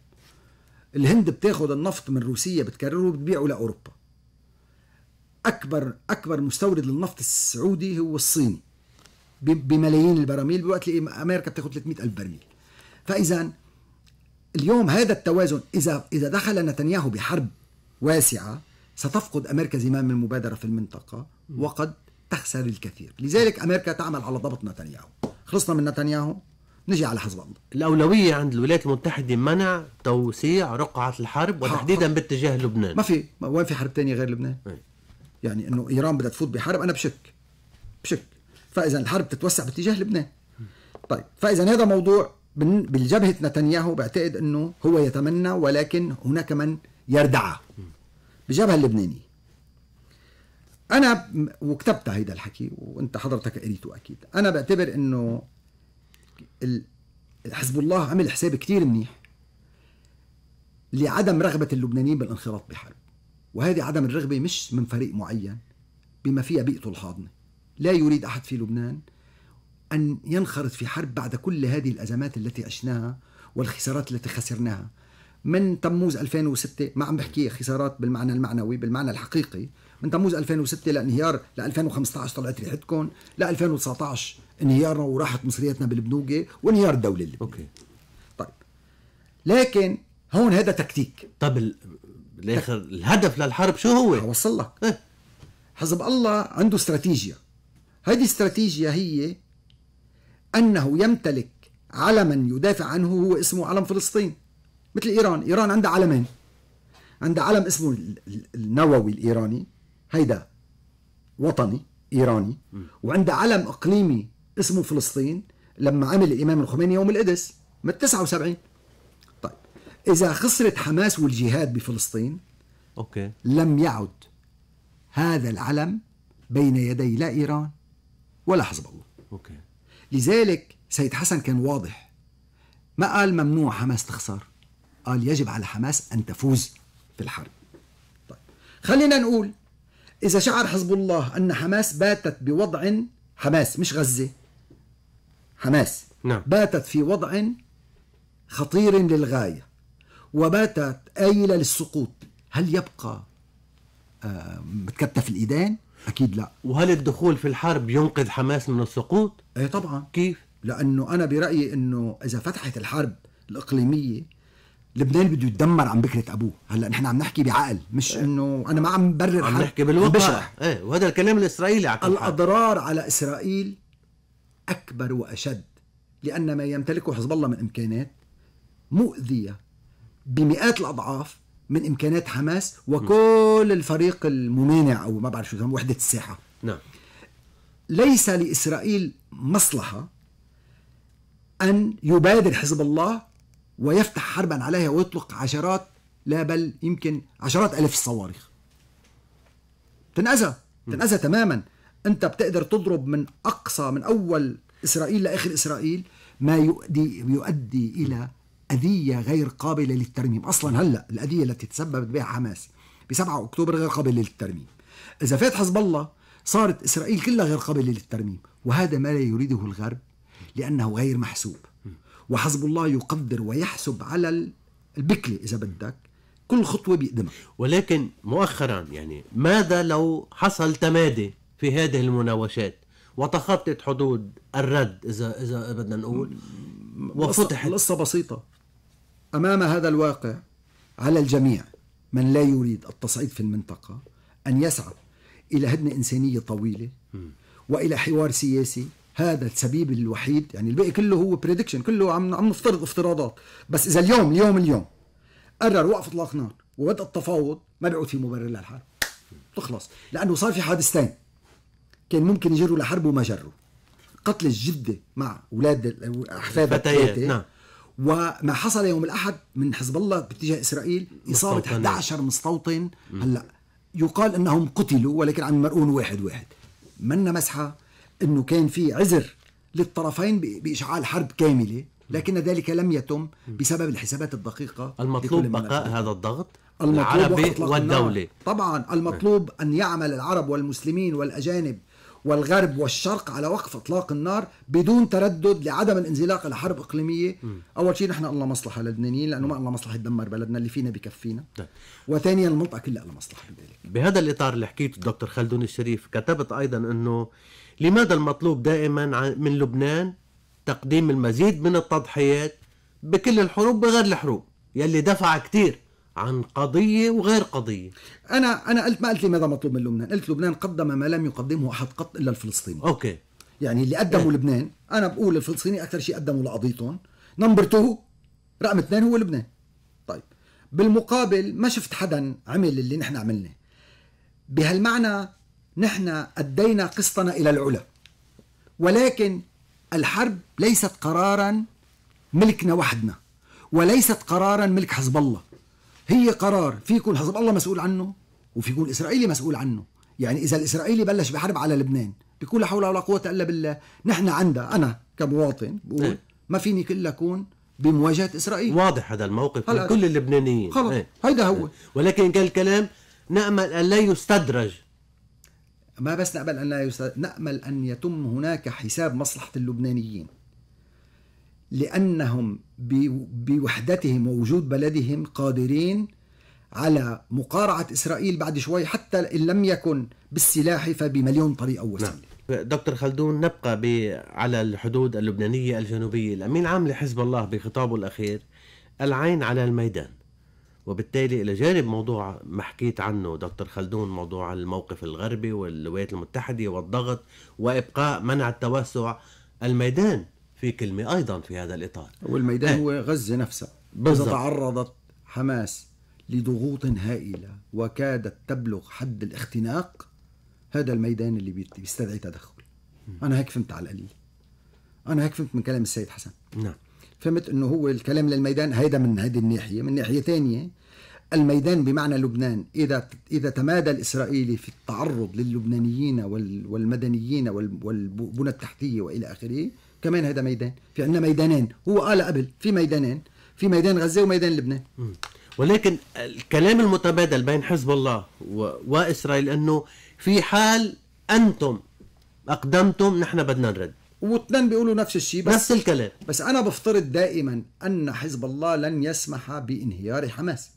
الهند بتاخذ النفط من روسيا بتكرره وبتبيعه لاوروبا اكبر اكبر مستورد للنفط السعودي هو الصيني بملايين البراميل بوقت إيه، امريكا بتاخذ 300 الف برميل فاذا اليوم هذا التوازن اذا اذا دخل نتنياهو بحرب واسعه ستفقد امريكا زمام المبادره في المنطقه وقد تخسر الكثير لذلك امريكا تعمل على ضبط نتنياهو خلصنا من نتنياهو نجي على حزب الله الأولوية عند الولايات المتحدة منع توسيع رقعة الحرب وتحديدا باتجاه لبنان ما في وين في حرب ثانيه غير لبنان؟ يعني انه ايران بدها تفوت بحرب انا بشك بشك فاذا الحرب تتوسع باتجاه لبنان طيب فاذا هذا موضوع بالجبهة نتنياهو بعتقد انه هو يتمنى ولكن هناك من يردعه بالجبهة اللبنانية انا وكتبت هيدا الحكي وانت حضرتك قريته اكيد انا بعتبر انه حزب الله عمل حساب كتير منيح لعدم رغبة اللبنانيين بالانخراط بحرب وهذه عدم الرغبة مش من فريق معين بما فيها بيئته الحاضنة لا يريد أحد في لبنان أن ينخرط في حرب بعد كل هذه الأزمات التي عشناها والخسارات التي خسرناها من تموز 2006 ما عم بحكي خسارات بالمعنى المعنوي بالمعنى الحقيقي من تموز 2006 لانهيار ل 2015 طلعت ريحتكم ل 2019 انهيارنا وراحت مصرياتنا بالبنوقه وانهيار الدوله اللبنانيه اوكي طيب لكن هون هذا تكتيك طب بالاخر الهدف للحرب شو هو؟ اوصل لك إيه؟ حزب الله عنده استراتيجيا هذه الاستراتيجيا هي انه يمتلك علما يدافع عنه هو اسمه علم فلسطين مثل ايران ايران عندها علمين عندها علم اسمه النووي الايراني هيدا وطني ايراني وعندها علم اقليمي اسمه فلسطين لما عمل الامام الخميني يوم القدس من 79 إذا خسرت حماس والجهاد بفلسطين أوكي. لم يعد هذا العلم بين يدي لا إيران ولا حزب الله أوكي. لذلك سيد حسن كان واضح ما قال ممنوع حماس تخسر قال يجب على حماس أن تفوز في الحرب طيب. خلينا نقول إذا شعر حزب الله أن حماس باتت بوضع حماس مش غزة حماس نعم. باتت في وضع خطير للغاية وباتت آيلة للسقوط هل يبقى آه، متكتف الإيدان؟ أكيد لا وهل الدخول في الحرب ينقذ حماس من السقوط؟ إيه طبعا كيف؟ لأنه أنا برأيي أنه إذا فتحت الحرب الإقليمية لبنان بده يتدمر عن بكره ابوه هلا نحن عم نحكي بعقل مش ايه. انه انا ما عم برر عم نحكي بالواقع ايه وهذا الكلام الاسرائيلي على الاضرار على اسرائيل اكبر واشد لان ما يمتلكه حزب الله من امكانات مؤذيه بمئات الاضعاف من امكانات حماس وكل الفريق الممانع او ما بعرف شو اسمه وحده الساحه نعم ليس لاسرائيل مصلحه ان يبادر حزب الله ويفتح حربا عليها ويطلق عشرات لا بل يمكن عشرات الاف الصواريخ تنأذى تنأذى تماما انت بتقدر تضرب من اقصى من اول اسرائيل لاخر اسرائيل ما يؤدي يؤدي الى أذية غير قابلة للترميم أصلا هلأ الأذية التي تسببت بها حماس ب 7 أكتوبر غير قابلة للترميم إذا فات حزب الله صارت إسرائيل كلها غير قابلة للترميم وهذا ما لا يريده الغرب لأنه غير محسوب وحزب الله يقدر ويحسب على البكلة إذا بدك كل خطوة بيقدمها ولكن مؤخرا يعني ماذا لو حصل تمادي في هذه المناوشات وتخطت حدود الرد إذا إذا بدنا نقول وفتحت القصة بسيطة امام هذا الواقع على الجميع من لا يريد التصعيد في المنطقه ان يسعى الى هدنه انسانيه طويله والى حوار سياسي هذا السبيب الوحيد يعني الباقي كله هو بريدكشن كله عم عم نفترض افتراضات بس اذا اليوم اليوم اليوم قرر وقف اطلاق نار وبدا التفاوض ما بيعود في مبرر للحرب تخلص لانه صار في حادثتين كان ممكن يجروا لحرب وما جروا قتل الجده مع اولاد احفاد الفتيات نعم وما حصل يوم الاحد من حزب الله باتجاه اسرائيل اصابه 11 مستوطن هلا يقال انهم قتلوا ولكن عم مرؤون واحد واحد منا مسحه انه كان في عذر للطرفين باشعال حرب كامله لكن ذلك لم يتم بسبب الحسابات الدقيقه المطلوب بقاء هذا الضغط العربي والدولي طبعا المطلوب ان يعمل العرب والمسلمين والاجانب والغرب والشرق على وقف اطلاق النار بدون تردد لعدم الانزلاق لحرب حرب اقليميه م. اول شيء نحن الله مصلحه للبنانيين لانه ما الله مصلحه تدمر بلدنا اللي فينا بكفينا طيب. وثانيا المنطقه كلها الله مصلحه بذلك بهذا الاطار اللي حكيته الدكتور خلدون الشريف كتبت ايضا انه لماذا المطلوب دائما من لبنان تقديم المزيد من التضحيات بكل الحروب بغير الحروب يلي دفع كثير عن قضية وغير قضية أنا أنا قلت ما قلت لي ماذا مطلوب من لبنان قلت لبنان قدم ما لم يقدمه أحد قط إلا الفلسطيني أوكي يعني اللي قدموا إيه؟ لبنان أنا بقول الفلسطيني أكثر شيء قدموا لقضيتهم نمبر تو رقم اثنين هو لبنان طيب بالمقابل ما شفت حدا عمل اللي نحن عملناه بهالمعنى نحن أدينا قسطنا إلى العلا ولكن الحرب ليست قرارا ملكنا وحدنا وليست قرارا ملك حزب الله هي قرار في يكون حزب الله مسؤول عنه وفي يكون الاسرائيلي مسؤول عنه يعني اذا الاسرائيلي بلش بحرب على لبنان بيكون لا حول ولا قوه الا بالله نحن عندنا انا كمواطن بقول إيه. ما فيني كل اكون بمواجهه اسرائيل واضح هذا الموقف من كل اللبنانيين خلص ايه؟ هيدا هو إيه. ولكن قال الكلام نامل ان لا يستدرج ما بس نامل ان لا يستدرج نامل ان يتم هناك حساب مصلحه اللبنانيين لأنهم بوحدتهم ووجود بلدهم قادرين على مقارعة إسرائيل بعد شوي حتى إن لم يكن بالسلاح فبمليون طريقة وسيلة نعم. دكتور خلدون نبقى على الحدود اللبنانية الجنوبية الأمين العام لحزب الله بخطابه الأخير العين على الميدان وبالتالي إلى جانب موضوع ما حكيت عنه دكتور خلدون موضوع الموقف الغربي والولايات المتحدة والضغط وإبقاء منع التوسع الميدان في كلمة أيضا في هذا الإطار والميدان إيه. هو غزة نفسها بالضبط. إذا تعرضت حماس لضغوط هائلة وكادت تبلغ حد الاختناق هذا الميدان اللي بيستدعي تدخل أنا هيك فهمت على القليل أنا هيك فهمت من كلام السيد حسن نعم فهمت أنه هو الكلام للميدان هيدا من هذه الناحية من ناحية ثانية الميدان بمعنى لبنان إذا إذا تمادى الإسرائيلي في التعرض للبنانيين والمدنيين والبنى التحتية وإلى آخره كمان هذا ميدان في عندنا ميدانين هو قال قبل في ميدانين في ميدان غزه وميدان لبنان ولكن الكلام المتبادل بين حزب الله و... واسرائيل انه في حال انتم اقدمتم نحن بدنا نرد واثنين بيقولوا نفس الشيء بس نفس الكلام بس انا بفترض دائما ان حزب الله لن يسمح بانهيار حماس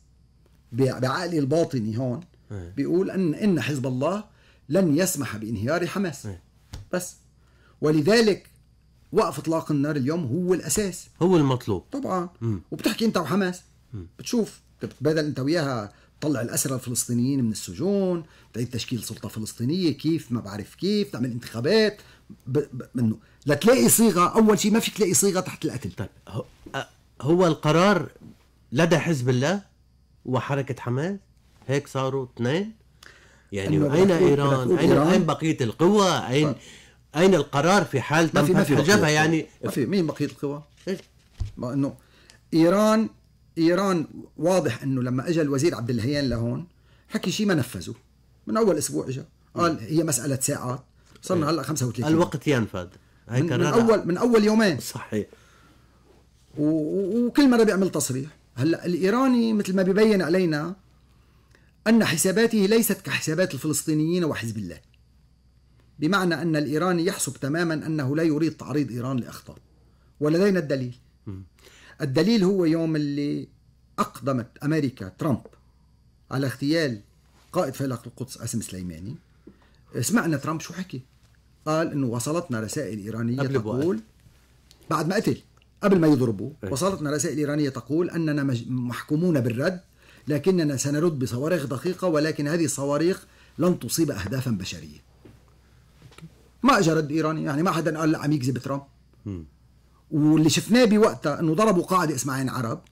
بعقلي الباطني هون إيه. بيقول ان ان حزب الله لن يسمح بانهيار حماس إيه. بس ولذلك وقف اطلاق النار اليوم هو الاساس هو المطلوب طبعا مم. وبتحكي انت وحماس مم. بتشوف بتتبادل انت وياها تطلع الأسرى الفلسطينيين من السجون تعيد تشكيل سلطة فلسطينية كيف ما بعرف كيف تعمل انتخابات ب... ب... منه لتلاقي صيغة أول شيء ما فيك تلاقي صيغة تحت القتل طيب هو القرار لدى حزب الله وحركة حماس هيك صاروا اثنين يعني أين إيران؟, أين أين بقية القوى أين ف... طيب. اين القرار في حال تم ما في الجبهه يعني ما في مين بقيه القوى؟ إيه. ما انه ايران ايران واضح انه لما اجى الوزير عبد الهيان لهون حكي شيء ما نفذه من اول اسبوع اجى قال إيه. هي مساله ساعات صرنا إيه. هلا 35 الوقت ينفذ من, من اول من اول يومين صحيح وكل مره بيعمل تصريح هلا الايراني مثل ما ببين علينا ان حساباته ليست كحسابات الفلسطينيين وحزب الله بمعنى أن الإيراني يحسب تماما أنه لا يريد تعريض إيران لأخطار ولدينا الدليل الدليل هو يوم اللي أقدمت أمريكا ترامب على اغتيال قائد فيلق القدس قاسم سليماني سمعنا ترامب شو حكي قال انه وصلتنا رسائل ايرانيه تقول بعد ما قتل قبل ما يضربوا إيه. وصلتنا رسائل ايرانيه تقول اننا محكومون بالرد لكننا سنرد بصواريخ دقيقه ولكن هذه الصواريخ لن تصيب اهدافا بشريه ما اجى رد ايراني يعني ما حدا قال لا عم يكذب ترامب واللي شفناه بوقتها انه ضربوا قاعده اسمها عين عرب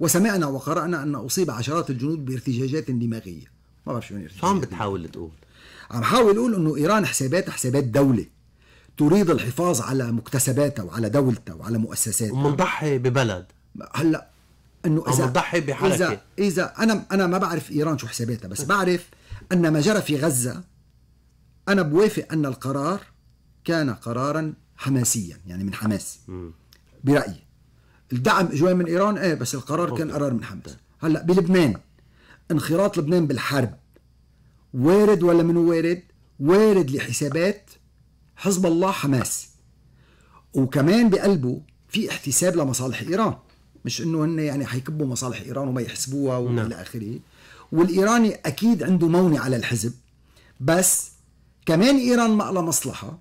وسمعنا وقرانا ان اصيب عشرات الجنود بارتجاجات دماغيه ما بعرف شو يعني شو عم بتحاول تقول عم حاول اقول انه ايران حساباتها حسابات دوله تريد الحفاظ على مكتسباتها وعلى دولتها وعلى مؤسساتها ومنضحي ببلد هلا انه اذا منضحي بحركه اذا اذا انا انا ما بعرف ايران شو حساباتها بس بعرف ان ما جرى في غزه انا بوافق ان القرار كان قرارا حماسيا يعني من حماس برأيي الدعم جوا من إيران إيه بس القرار أوكي. كان قرار من حماس هلا بلبنان انخراط لبنان بالحرب وارد ولا من وارد وارد لحسابات حزب الله حماس وكمان بقلبه في احتساب لمصالح إيران مش انه هن يعني حيكبوا مصالح ايران وما يحسبوها والى نعم. اخره والايراني اكيد عنده مونه على الحزب بس كمان ايران ما لها مصلحه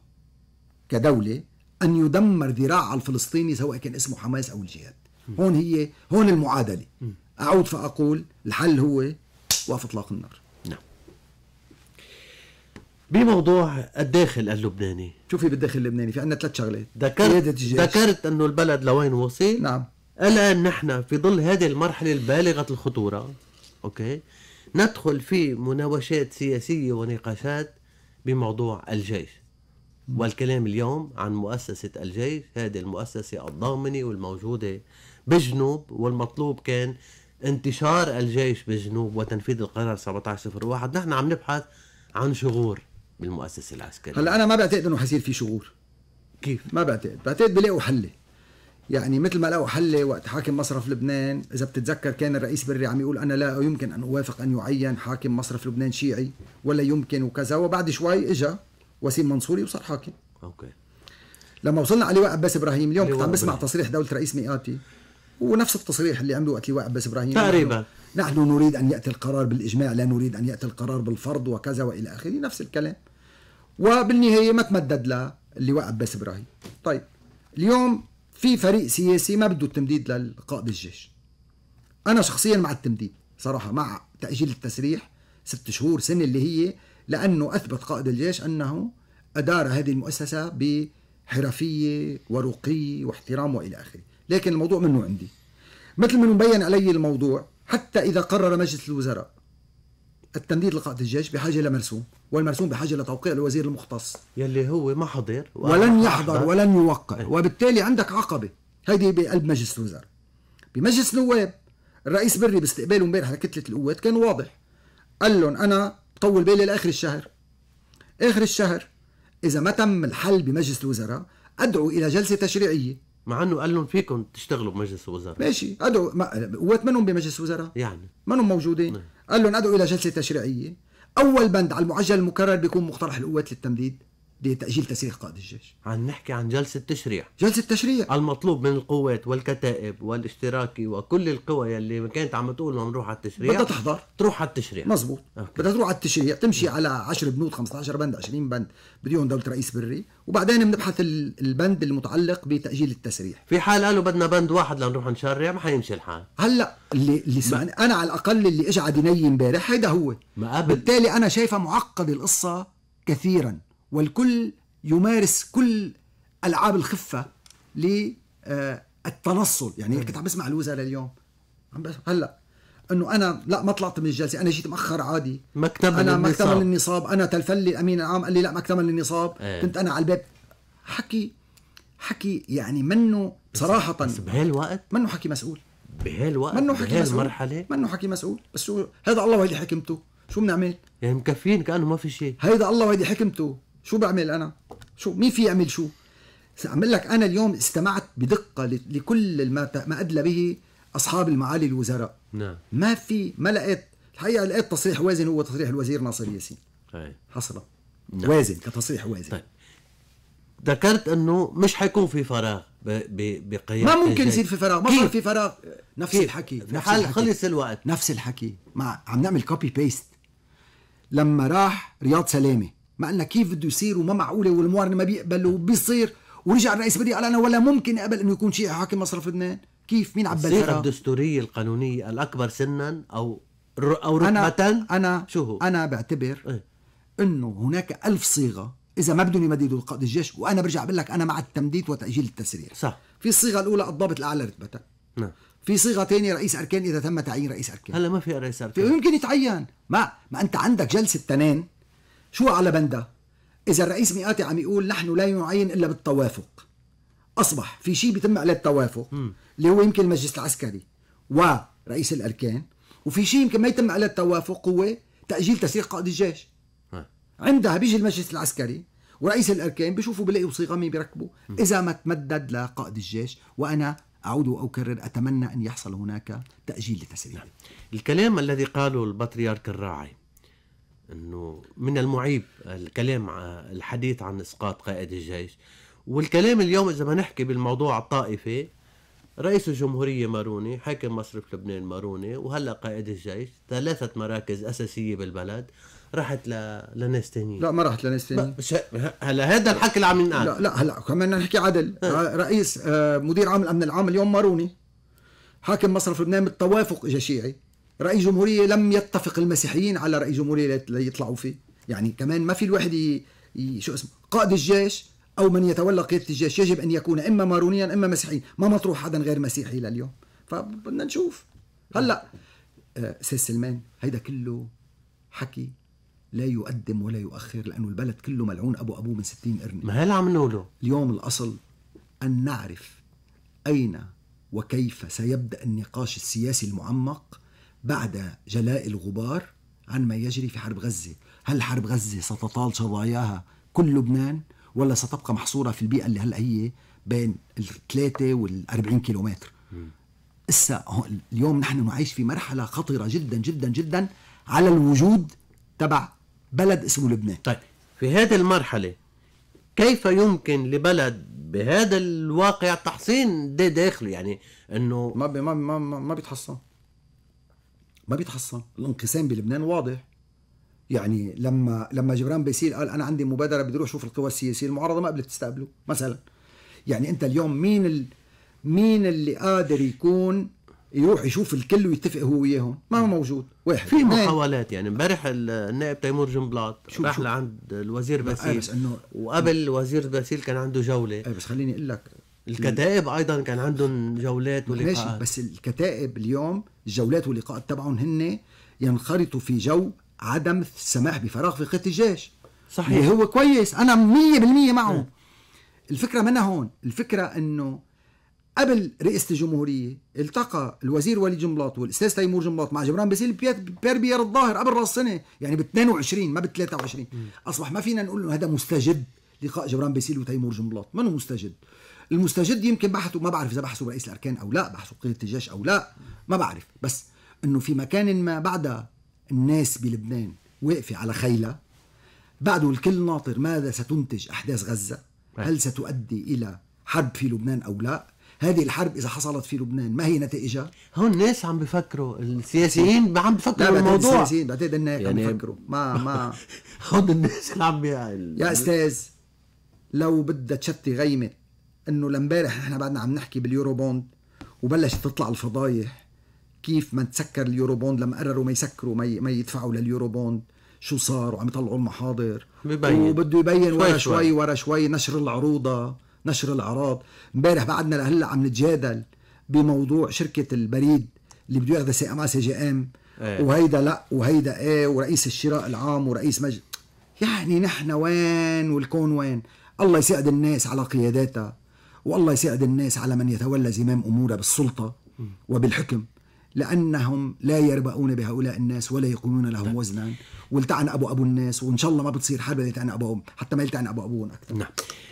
كدولة أن يدمر ذراع الفلسطيني سواء كان اسمه حماس أو الجهاد هون هي هون المعادلة أعود فأقول الحل هو وقف إطلاق النار نعم بموضوع الداخل اللبناني شو في بالداخل اللبناني في عندنا ثلاث شغلات ذكرت ذكرت انه البلد لوين وصل نعم الان نحن في ظل هذه المرحله البالغه الخطوره اوكي ندخل في مناوشات سياسيه ونقاشات بموضوع الجيش والكلام اليوم عن مؤسسة الجيش هذه المؤسسة الضامنة والموجودة بالجنوب والمطلوب كان انتشار الجيش بالجنوب وتنفيذ القرار 1701 نحن عم نبحث عن شغور بالمؤسسة العسكرية هلا أنا ما بعتقد إنه حيصير في شغور كيف؟ ما بعتقد بعتقد بلاقوا حلة يعني مثل ما لقوا حلة وقت حاكم مصرف لبنان اذا بتتذكر كان الرئيس بري عم يقول انا لا يمكن ان اوافق ان يعين حاكم مصرف لبنان شيعي ولا يمكن وكذا وبعد شوي اجى وسيم منصوري وصار حاكم اوكي لما وصلنا على لواء عباس ابراهيم اليوم كنت عم بسمع تصريح دوله رئيس مئاتي ونفس التصريح اللي عمله وقت لواء عباس ابراهيم تقريبا نحن نريد ان ياتي القرار بالاجماع لا نريد ان ياتي القرار بالفرض وكذا والى اخره نفس الكلام وبالنهايه ما تمدد له اللواء عباس ابراهيم طيب اليوم في فريق سياسي ما بده التمديد للقائد الجيش انا شخصيا مع التمديد صراحه مع تاجيل التسريح ست شهور سنه اللي هي لأنه أثبت قائد الجيش أنه أدار هذه المؤسسة بحرفية ورقي واحترام وإلى آخره لكن الموضوع منه عندي مثل ما مبين علي الموضوع حتى إذا قرر مجلس الوزراء التمديد لقائد الجيش بحاجة لمرسوم والمرسوم بحاجة لتوقيع الوزير المختص يلي هو ما حضر ولن يحضر أحضر. ولن يوقع إيه. وبالتالي عندك عقبة هيدي بقلب مجلس الوزراء بمجلس النواب الرئيس بري باستقباله امبارح لكتله القوات كان واضح قال لهم انا طول بالي لاخر الشهر اخر الشهر اذا ما تم الحل بمجلس الوزراء ادعو الى جلسه تشريعيه مع انه قال لهم فيكم تشتغلوا بمجلس الوزراء ماشي ادعو ما... قوات منهم بمجلس الوزراء يعني منهم موجودين نعم. قال لهم ادعو الى جلسه تشريعيه اول بند على المعجل المكرر بيكون مقترح القوات للتمديد لتأجيل تسريح قائد الجيش عم نحكي عن جلسة تشريع جلسة تشريع المطلوب من القوات والكتائب والاشتراكي وكل القوى يلي كانت عم تقول ما نروح على التشريع بدها تحضر تروح على التشريع مزبوط بدها تروح على التشريع تمشي على 10 بنود 15 بند 20 بند بديهم دولة رئيس بري وبعدين بنبحث البند المتعلق بتأجيل التسريح في حال قالوا بدنا بند واحد لنروح نشرع ما حيمشي الحال هلا اللي اللي سمعني انا على الاقل اللي اجى على ديني امبارح هيدا هو ما قبل بالتالي انا شايفه معقده القصه كثيرا والكل يمارس كل العاب الخفه للتنصل يعني كنت عم بسمع الوزراء اليوم عم بس هلا انه انا لا ما طلعت من الجلسه انا جيت مأخر عادي ما اكتمل انا ما اكتمل النصاب انا تلفلي الامين العام قال لي لا ما اكتمل النصاب ايه. كنت انا على الباب حكي حكي يعني منه بصراحه بس بهالوقت منه حكي مسؤول بهالوقت منه حكي مسؤول المرحله منه حكي مسؤول بس هذا الله وهيدي حكمته شو بنعمل يعني مكفين كانه ما في شيء هيدا الله وهيدي حكمته شو بعمل انا شو مين في يعمل شو سأعمل لك أنا اليوم استمعت بدقة لكل ما ما أدلى به أصحاب المعالي الوزراء نعم. ما في ما لقيت الحقيقة لقيت تصريح وازن هو تصريح الوزير ناصر ياسين طيب. حصل نعم. وازن كتصريح وازن طيب. ذكرت انه مش حيكون في فراغ بقيادة ما ممكن يصير في فراغ ما صار في فراغ نفس كيف؟ الحكي نفس الحكي. خلص الوقت نفس الحكي مع عم نعمل كوبي بيست لما راح رياض سلامه مع انه كيف بده يصير وما معقوله والموارنه ما بيقبل وبيصير ورجع الرئيس بدي قال انا ولا ممكن اقبل انه يكون شيء حاكم مصرف لبنان كيف مين عبالها الصيغه الدستوريه القانونيه الاكبر سنا او او رتبه انا انا شو هو؟ انا بعتبر إيه؟ انه هناك ألف صيغه اذا ما بدهم يمددوا قائد الجيش وانا برجع بقول لك انا مع التمديد وتاجيل التسريع صح في الصيغه الاولى الضابط الاعلى رتبه نعم في صيغه ثانيه رئيس اركان اذا تم تعيين رئيس اركان هلا ما في رئيس اركان يمكن يتعين ما ما انت عندك جلسه تنين شو على بندا إذا الرئيس مئاتي عم يقول نحن لا نعين إلا بالتوافق أصبح في شيء بيتم عليه التوافق م. اللي هو يمكن المجلس العسكري ورئيس الأركان وفي شيء يمكن ما يتم عليه التوافق هو تأجيل تسليح قائد الجيش م. عندها بيجي المجلس العسكري ورئيس الأركان بيشوفوا بلاقي صيغة مين بيركبوا إذا ما تمدد لقائد الجيش وأنا أعود وأكرر أتمنى أن يحصل هناك تأجيل لتسليحه نعم. الكلام الذي قاله البطريرك الراعي انه من المعيب الكلام الحديث عن اسقاط قائد الجيش والكلام اليوم اذا ما نحكي بالموضوع الطائفي رئيس الجمهورية ماروني حاكم مصرف لبنان ماروني وهلا قائد الجيش ثلاثة مراكز أساسية بالبلد راحت ل... لناس تانيين لا ما راحت لناس تانيين ش... هلا هذا الحكي اللي عم ينقال لا لا هلا كمان نحكي عدل اه. رئيس آه، مدير عام الامن العام اليوم ماروني حاكم مصرف لبنان بالتوافق اجى شيعي رأي جمهورية لم يتفق المسيحيين على رأي جمهورية ليطلعوا فيه يعني كمان ما في الواحد ي... ي... شو اسمه قائد الجيش أو من يتولى قيادة الجيش يجب أن يكون إما مارونيا إما مسيحيا ما مطروح حدا غير مسيحي لليوم فبدنا نشوف هلأ آه سيد سلمان هيدا كله حكي لا يقدم ولا يؤخر لأنه البلد كله ملعون أبو أبوه من 60 قرن ما هلا عم نقوله اليوم الأصل أن نعرف أين وكيف سيبدأ النقاش السياسي المعمق بعد جلاء الغبار عن ما يجري في حرب غزة هل حرب غزة ستطال شظاياها كل لبنان ولا ستبقى محصورة في البيئة اللي هلأ هي بين الثلاثة والأربعين كيلومتر إسا اليوم نحن نعيش في مرحلة خطرة جدا جدا جدا على الوجود تبع بلد اسمه لبنان طيب في هذه المرحلة كيف يمكن لبلد بهذا الواقع تحصين داخله يعني انه ما بي ما ما, ما بيتحصن ما بيتحصن الانقسام بلبنان واضح يعني لما لما جبران بيسيل قال انا عندي مبادره بدي اروح اشوف القوى السياسيه المعارضه ما قبلت تستقبله مثلا يعني انت اليوم مين ال... مين اللي قادر يكون يروح يشوف الكل ويتفق هو وياهم ما هو موجود واحد في محاولات يعني امبارح النائب تيمور جنبلاط راح لعند الوزير باسيل وقبل وزير باسيل كان عنده جوله إيه، بس خليني اقول لك الكتائب ايضا كان عندهم جولات ولقاءات ماشي بس الكتائب اليوم الجولات واللقاءات تبعهم هن ينخرطوا في جو عدم السماح بفراغ في خط الجيش صحيح اللي هو كويس انا 100% معه م. الفكره منها هون الفكره انه قبل رئاسة الجمهورية التقى الوزير وليد جنبلاط والأستاذ تيمور جنبلاط مع جبران باسيل بيربير الظاهر قبل راس سنة يعني ب 22 ما ب 23 م. أصبح ما فينا نقول إنه هذا مستجد لقاء جبران باسيل وتيمور جنبلاط منه مستجد المستجد يمكن بحثوا ما بعرف اذا بحثوا برئيس الاركان او لا بحثوا قيادة الجيش او لا ما بعرف بس انه في مكان ما بعد الناس بلبنان واقفه على خيلها بعده الكل ناطر ماذا ستنتج احداث غزه نعم. هل ستؤدي الى حرب في لبنان او لا هذه الحرب اذا حصلت في لبنان ما هي نتائجها هون الناس عم بفكروا السياسيين عم بفكروا بالموضوع السياسيين بعتقد الناس يعني عم بفكروا ما ما [laughs] هون الناس اللي عم يا استاذ لو بدها تشتي غيمه انه لامبارح احنا بعدنا عم نحكي باليورو بوند وبلشت تطلع الفضايح كيف ما تسكر اليورو بوند لما قرروا ما يسكروا ما, يدفعوا لليورو بوند شو صار وعم يطلعوا المحاضر ببين وبده يبين شوي ورا شوي, شوي ورا شوي نشر العروضه نشر الاعراض امبارح بعدنا لهلا عم نتجادل بموضوع شركه البريد اللي بده ياخذها سي ام اس جي ام ايه. وهيدا لا وهيدا ايه ورئيس الشراء العام ورئيس مجلس يعني نحن وين والكون وين الله يساعد الناس على قياداتها والله يساعد الناس على من يتولى زمام أموره بالسلطة وبالحكم لأنهم لا يربؤون بهؤلاء الناس ولا يقومون لهم نعم. وزنا والتعن أبو أبو الناس وإن شاء الله ما بتصير حرب أبو أبوهم حتى ما يلتعن أبو أبوهم أكثر نعم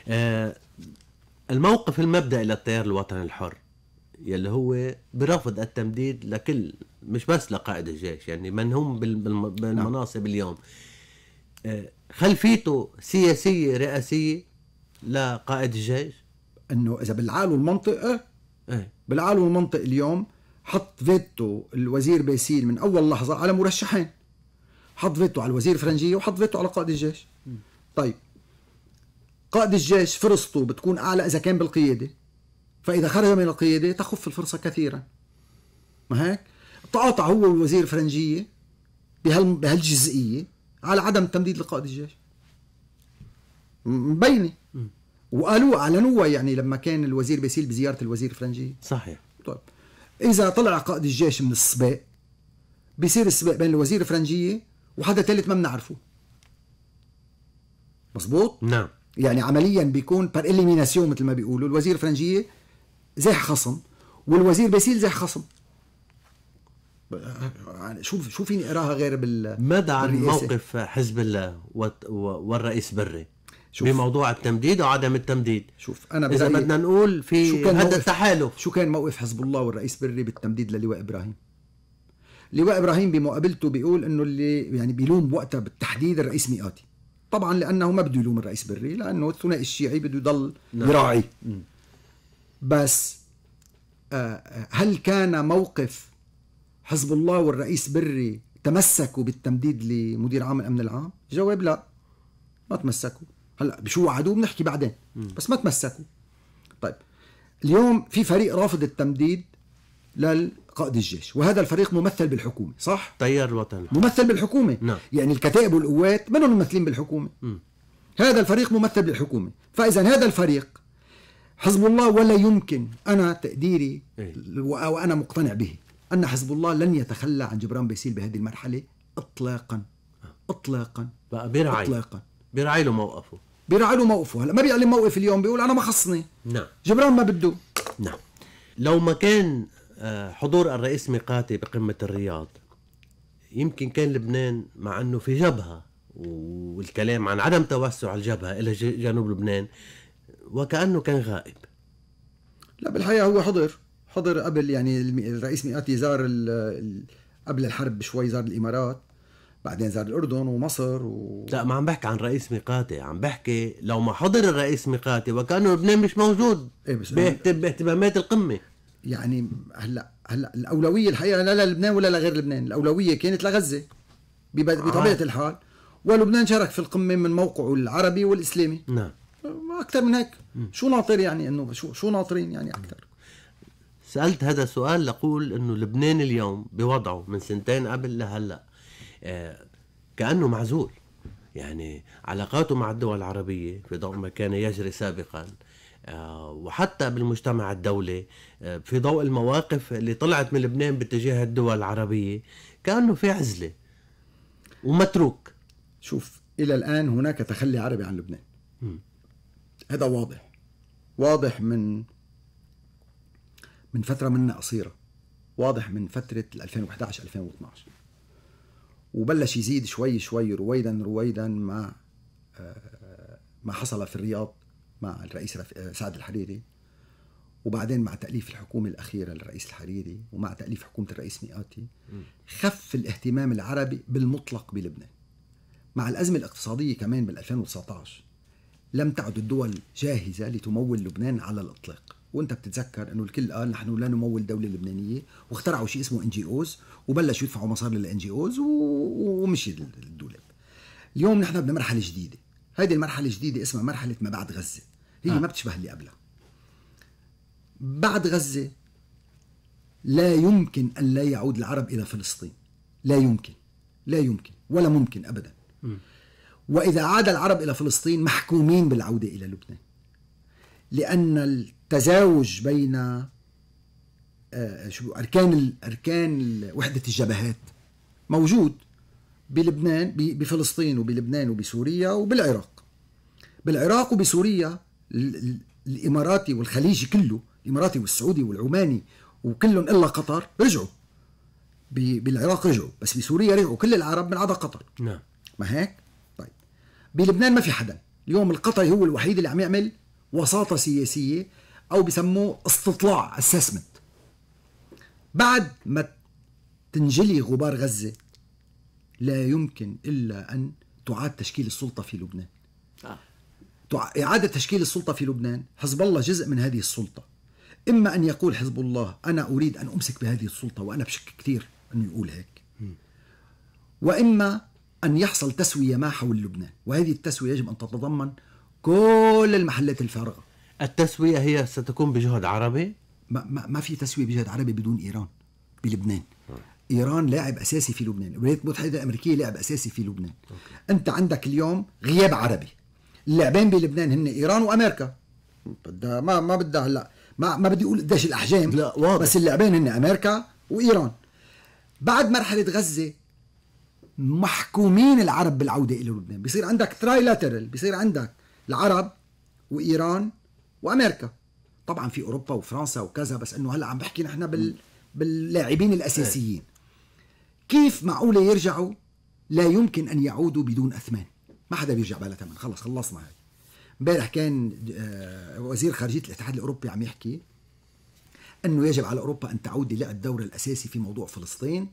آه الموقف المبدئي للتيار الوطني الحر يلي هو برفض التمديد لكل مش بس لقائد الجيش يعني من هم نعم. بالمناصب اليوم آه، خلفيته سياسية رئاسية لقائد الجيش انه اذا بالعقل والمنطق ايه بالعقل والمنطق اليوم حط فيتو الوزير باسيل من اول لحظه على مرشحين حط فيتو على الوزير فرنجيه وحط فيتو على قائد الجيش طيب قائد الجيش فرصته بتكون اعلى اذا كان بالقياده فاذا خرج من القياده تخف الفرصه كثيرا ما هيك تقاطع هو والوزير فرنجيه بهال بهالجزئيه على عدم تمديد لقائد الجيش مبينه وقالوا اعلنوها يعني لما كان الوزير بيسيل بزياره الوزير الفرنجي صحيح طيب اذا طلع قائد الجيش من السباق بيصير السباق بين الوزير الفرنجيه وحدا ثالث ما بنعرفه مزبوط نعم يعني عمليا بيكون بار اليميناسيون مثل ما بيقولوا الوزير الفرنجيه زي خصم والوزير بيسيل زي خصم شو يعني شو فيني اقراها غير بال ماذا عن موقف حزب الله والرئيس بري؟ شوف. بموضوع التمديد وعدم التمديد شوف انا اذا بدنا نقول في هذا التحالف شو كان موقف حزب الله والرئيس بري بالتمديد للواء ابراهيم لواء ابراهيم بمقابلته بيقول انه اللي يعني بيلوم وقتها بالتحديد الرئيس مئاتي طبعا لانه ما بده يلوم الرئيس بري لانه الثنائي الشيعي بده يضل نعم. يراعي بس آه، آه، هل كان موقف حزب الله والرئيس بري تمسكوا بالتمديد لمدير عام الامن العام؟ جواب لا ما تمسكوا هلا بشو وعدوه بنحكي بعدين بس ما تمسكوا طيب اليوم في فريق رافض التمديد للقائد الجيش وهذا الفريق ممثل بالحكومه صح تيار الوطن ممثل بالحكومه نعم. يعني الكتائب والقوات منهم ممثلين بالحكومه م. هذا الفريق ممثل بالحكومه فاذا هذا الفريق حزب الله ولا يمكن انا تقديري إيه؟ وانا مقتنع به ان حزب الله لن يتخلى عن جبران بيسيل بهذه المرحله اطلاقا آه. اطلاقا بقى برعي اطلاقا برعي له موقفه بيراعي له موقفه هلا ما بيعلم موقف اليوم بيقول انا ما خصني نعم جبران ما بده نعم لو ما كان آه، حضور الرئيس ميقاتي بقمه الرياض يمكن كان لبنان مع انه في جبهه والكلام عن عدم توسع الجبهه الى جنوب لبنان وكانه كان غائب لا بالحقيقه هو حضر حضر قبل يعني الرئيس ميقاتي زار قبل الحرب بشوي زار الامارات بعدين زار الاردن ومصر و... لا ما عم بحكي عن رئيس ميقاتي عم بحكي لو ما حضر الرئيس ميقاتي وكانه لبنان مش موجود إيه بس باهتمامات القمه يعني هلا هلا الاولويه الحقيقه لا للبنان ولا لغير لبنان الاولويه كانت لغزه آه. بطبيعه آه. الحال ولبنان شارك في القمه من موقعه العربي والاسلامي نعم اكثر من هيك م. شو ناطر يعني انه شو شو ناطرين يعني اكثر سالت هذا السؤال لقول انه لبنان اليوم بوضعه من سنتين قبل لهلا كأنه معزول يعني علاقاته مع الدول العربية في ضوء ما كان يجري سابقا آه، وحتى بالمجتمع الدولي آه، في ضوء المواقف اللي طلعت من لبنان باتجاه الدول العربية كأنه في عزلة ومتروك شوف إلى الآن هناك تخلي عربي عن لبنان هذا واضح واضح من من فترة منا قصيرة واضح من فترة 2011 2012 وبلش يزيد شوي شوي رويدا رويدا مع آه، ما حصل في الرياض مع الرئيس آه، سعد الحريري وبعدين مع تأليف الحكومة الأخيرة للرئيس الحريري ومع تأليف حكومة الرئيس مئاتي خف الاهتمام العربي بالمطلق بلبنان مع الأزمة الاقتصادية كمان بال 2019 لم تعد الدول جاهزة لتمول لبنان على الإطلاق وانت بتتذكر انه الكل قال نحن لا نمول دوله لبنانيه واخترعوا شيء اسمه ان جي اوز وبلشوا يدفعوا مصاري للان جي اوز ومشي الدولاب اليوم نحن بمرحله جديده هذه المرحله الجديده اسمها مرحله ما بعد غزه هي آه. ما بتشبه اللي قبلها بعد غزه لا يمكن ان لا يعود العرب الى فلسطين لا يمكن لا يمكن ولا ممكن ابدا م. واذا عاد العرب الى فلسطين محكومين بالعوده الى لبنان لان تزاوج بين آه، آه، شو اركان اركان وحده الجبهات موجود بلبنان بفلسطين وبلبنان وبسوريا وبالعراق بالعراق وبسوريا الاماراتي والخليجي كله الاماراتي والسعودي والعماني وكلهم الا قطر رجعوا بالعراق رجعوا بس بسوريا رجعوا كل العرب من عدا قطر نعم ما هيك طيب بلبنان ما في حدا اليوم القطري هو الوحيد اللي عم يعمل وساطه سياسيه او بيسموه استطلاع اسسمنت بعد ما تنجلي غبار غزه لا يمكن الا ان تعاد تشكيل السلطه في لبنان آه. إعادة تشكيل السلطة في لبنان حزب الله جزء من هذه السلطة إما أن يقول حزب الله أنا أريد أن أمسك بهذه السلطة وأنا بشك كثير أنه يقول هيك وإما أن يحصل تسوية ما حول لبنان وهذه التسوية يجب أن تتضمن كل المحلات الفارغة التسوية هي ستكون بجهد عربي؟ ما, ما, ما في تسوية بجهد عربي بدون إيران بلبنان ايران لاعب اساسي في لبنان، الولايات المتحده الامريكيه لاعب اساسي في لبنان. أوكي. انت عندك اليوم غياب عربي. اللاعبين بلبنان هن ايران وامريكا. بدها ما ما بدها هلا ما ما بدي اقول قديش الاحجام لا واضح بس اللاعبين هن امريكا وايران. بعد مرحله غزه محكومين العرب بالعوده الى لبنان، بصير عندك تراي لاترال، بصير عندك العرب وايران وامريكا طبعا في اوروبا وفرنسا وكذا بس انه هلا عم بحكي نحن بال باللاعبين الاساسيين كيف معقوله يرجعوا لا يمكن ان يعودوا بدون اثمان ما حدا بيرجع بلا ثمن خلص خلصنا هاي امبارح كان آه، وزير خارجيه الاتحاد الاوروبي عم يحكي انه يجب على اوروبا ان تعود للعب الدور الاساسي في موضوع فلسطين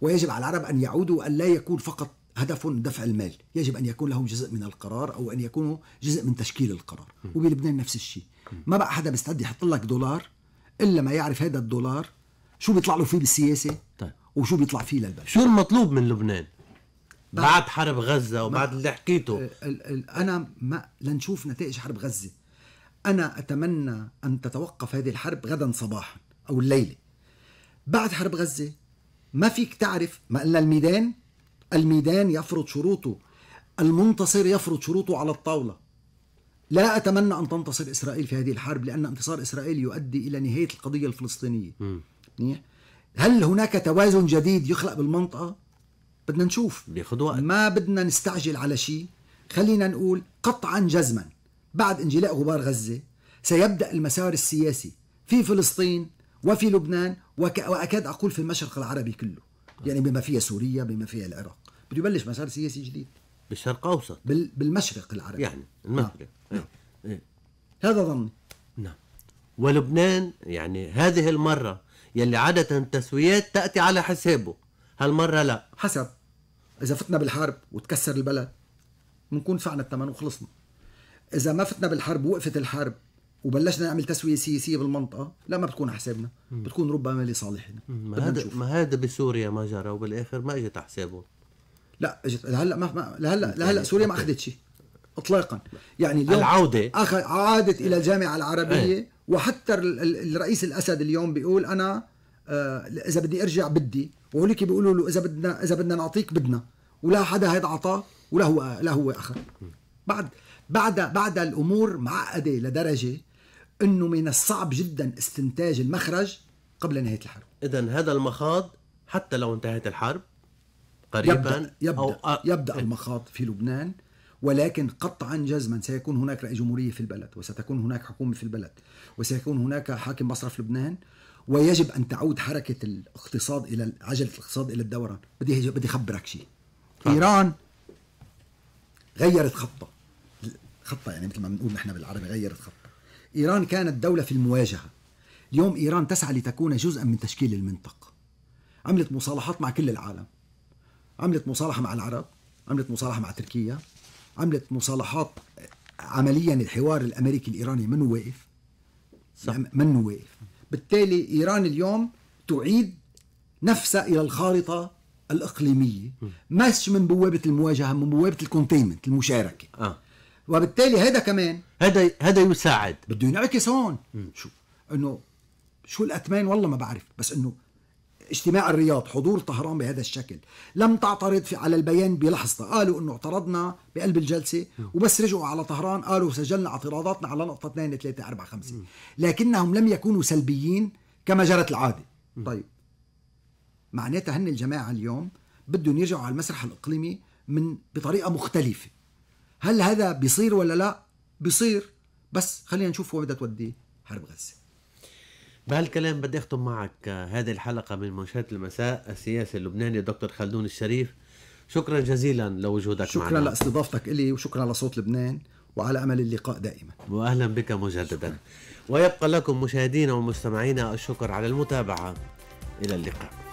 ويجب على العرب ان يعودوا وان لا يكون فقط هدف دفع المال يجب أن يكون لهم جزء من القرار أو أن يكونوا جزء من تشكيل القرار وبلبنان نفس الشيء ما بقى حدا مستعد يحط لك دولار إلا ما يعرف هذا الدولار شو بيطلع له فيه بالسياسة طيب. وشو بيطلع فيه للبلد شو المطلوب من لبنان بعد حرب غزة وبعد اللي حكيته أنا ما لنشوف نتائج حرب غزة أنا أتمنى أن تتوقف هذه الحرب غدا صباحا أو الليلة بعد حرب غزة ما فيك تعرف ما قلنا الميدان الميدان يفرض شروطه المنتصر يفرض شروطه على الطاولة لا أتمنى أن تنتصر إسرائيل في هذه الحرب لأن انتصار إسرائيل يؤدي إلى نهاية القضية الفلسطينية منيح هل هناك توازن جديد يخلق بالمنطقة؟ بدنا نشوف بياخد وقت ما بدنا نستعجل على شيء خلينا نقول قطعا جزما بعد انجلاء غبار غزة سيبدأ المسار السياسي في فلسطين وفي لبنان وأكاد أقول في المشرق العربي كله يعني بما فيها سوريا بما فيها العراق بده يبلش مسار سياسي جديد بالشرق اوسط بال بالمشرق العربي يعني نعم. المشرق نعم. إيه. إيه. هذا ظني نعم ولبنان يعني هذه المره يلي عاده التسويات تاتي على حسابه هالمره لا حسب اذا فتنا بالحرب وتكسر البلد بنكون فعنا الثمن وخلصنا اذا ما فتنا بالحرب وقفت الحرب وبلشنا نعمل تسويه سياسيه بالمنطقه لا ما بتكون على حسابنا بتكون ربما لصالحنا ما هذا ما هذا بسوريا ما جرى وبالاخر ما اجت على حسابهم لا اجت لهلا ما لهلا لهلا يعني سوريا ما اخذت شيء اطلاقا يعني اليوم العوده أخ... عادت الى الجامعه العربيه ايه. وحتى الرئيس الاسد اليوم بيقول انا آه اذا بدي ارجع بدي وهوليك بيقولوا له اذا بدنا اذا بدنا نعطيك بدنا ولا حدا هيدا عطاه ولا هو لا هو اخذ بعد بعد بعد الامور معقده لدرجه انه من الصعب جدا استنتاج المخرج قبل نهايه الحرب اذا هذا المخاض حتى لو انتهت الحرب قريبا يبدا يبدا, أو أ... يبدأ المخاض في لبنان ولكن قطعا جزما سيكون هناك رئيس جمهوريه في البلد وستكون هناك حكومه في البلد وسيكون هناك حاكم مصرف لبنان ويجب ان تعود حركه الاقتصاد الى عجله الاقتصاد الى الدوران بدي بدي اخبرك شيء آه. ايران غيرت خطه خطه يعني مثل ما بنقول نحن بالعربي غيرت خطه إيران كانت دولة في المواجهة اليوم إيران تسعى لتكون جزءا من تشكيل المنطقة عملت مصالحات مع كل العالم عملت مصالحة مع العرب عملت مصالحة مع تركيا عملت مصالحات عمليا الحوار الأمريكي الإيراني منه واقف صح. يعني منه واقف بالتالي إيران اليوم تعيد نفسها إلى الخارطة الإقليمية مش من بوابة المواجهة من بوابة الكونتينمنت المشاركة آه. وبالتالي هذا كمان هذا هذا يساعد بده ينعكس هون شو انه شو الاثمان والله ما بعرف بس انه اجتماع الرياض حضور طهران بهذا الشكل لم تعترض على البيان بلحظه قالوا انه اعترضنا بقلب الجلسه وبس رجعوا على طهران قالوا سجلنا اعتراضاتنا على نقطه 2 3 4 5 لكنهم لم يكونوا سلبيين كما جرت العاده طيب معناتها هن الجماعه اليوم بدهم يرجعوا على المسرح الاقليمي من بطريقه مختلفه هل هذا بيصير ولا لا بيصير بس خلينا نشوف وين بدها تودي حرب غزه بهالكلام بدي اختم معك آه، هذه الحلقه من منشات المساء السياسي اللبناني دكتور خلدون الشريف شكرا جزيلا لوجودك شكرا معنا شكرا لاستضافتك الي وشكرا لصوت لبنان وعلى امل اللقاء دائما واهلا بك مجددا شكرا. ويبقى لكم مشاهدينا ومستمعينا الشكر على المتابعه الى اللقاء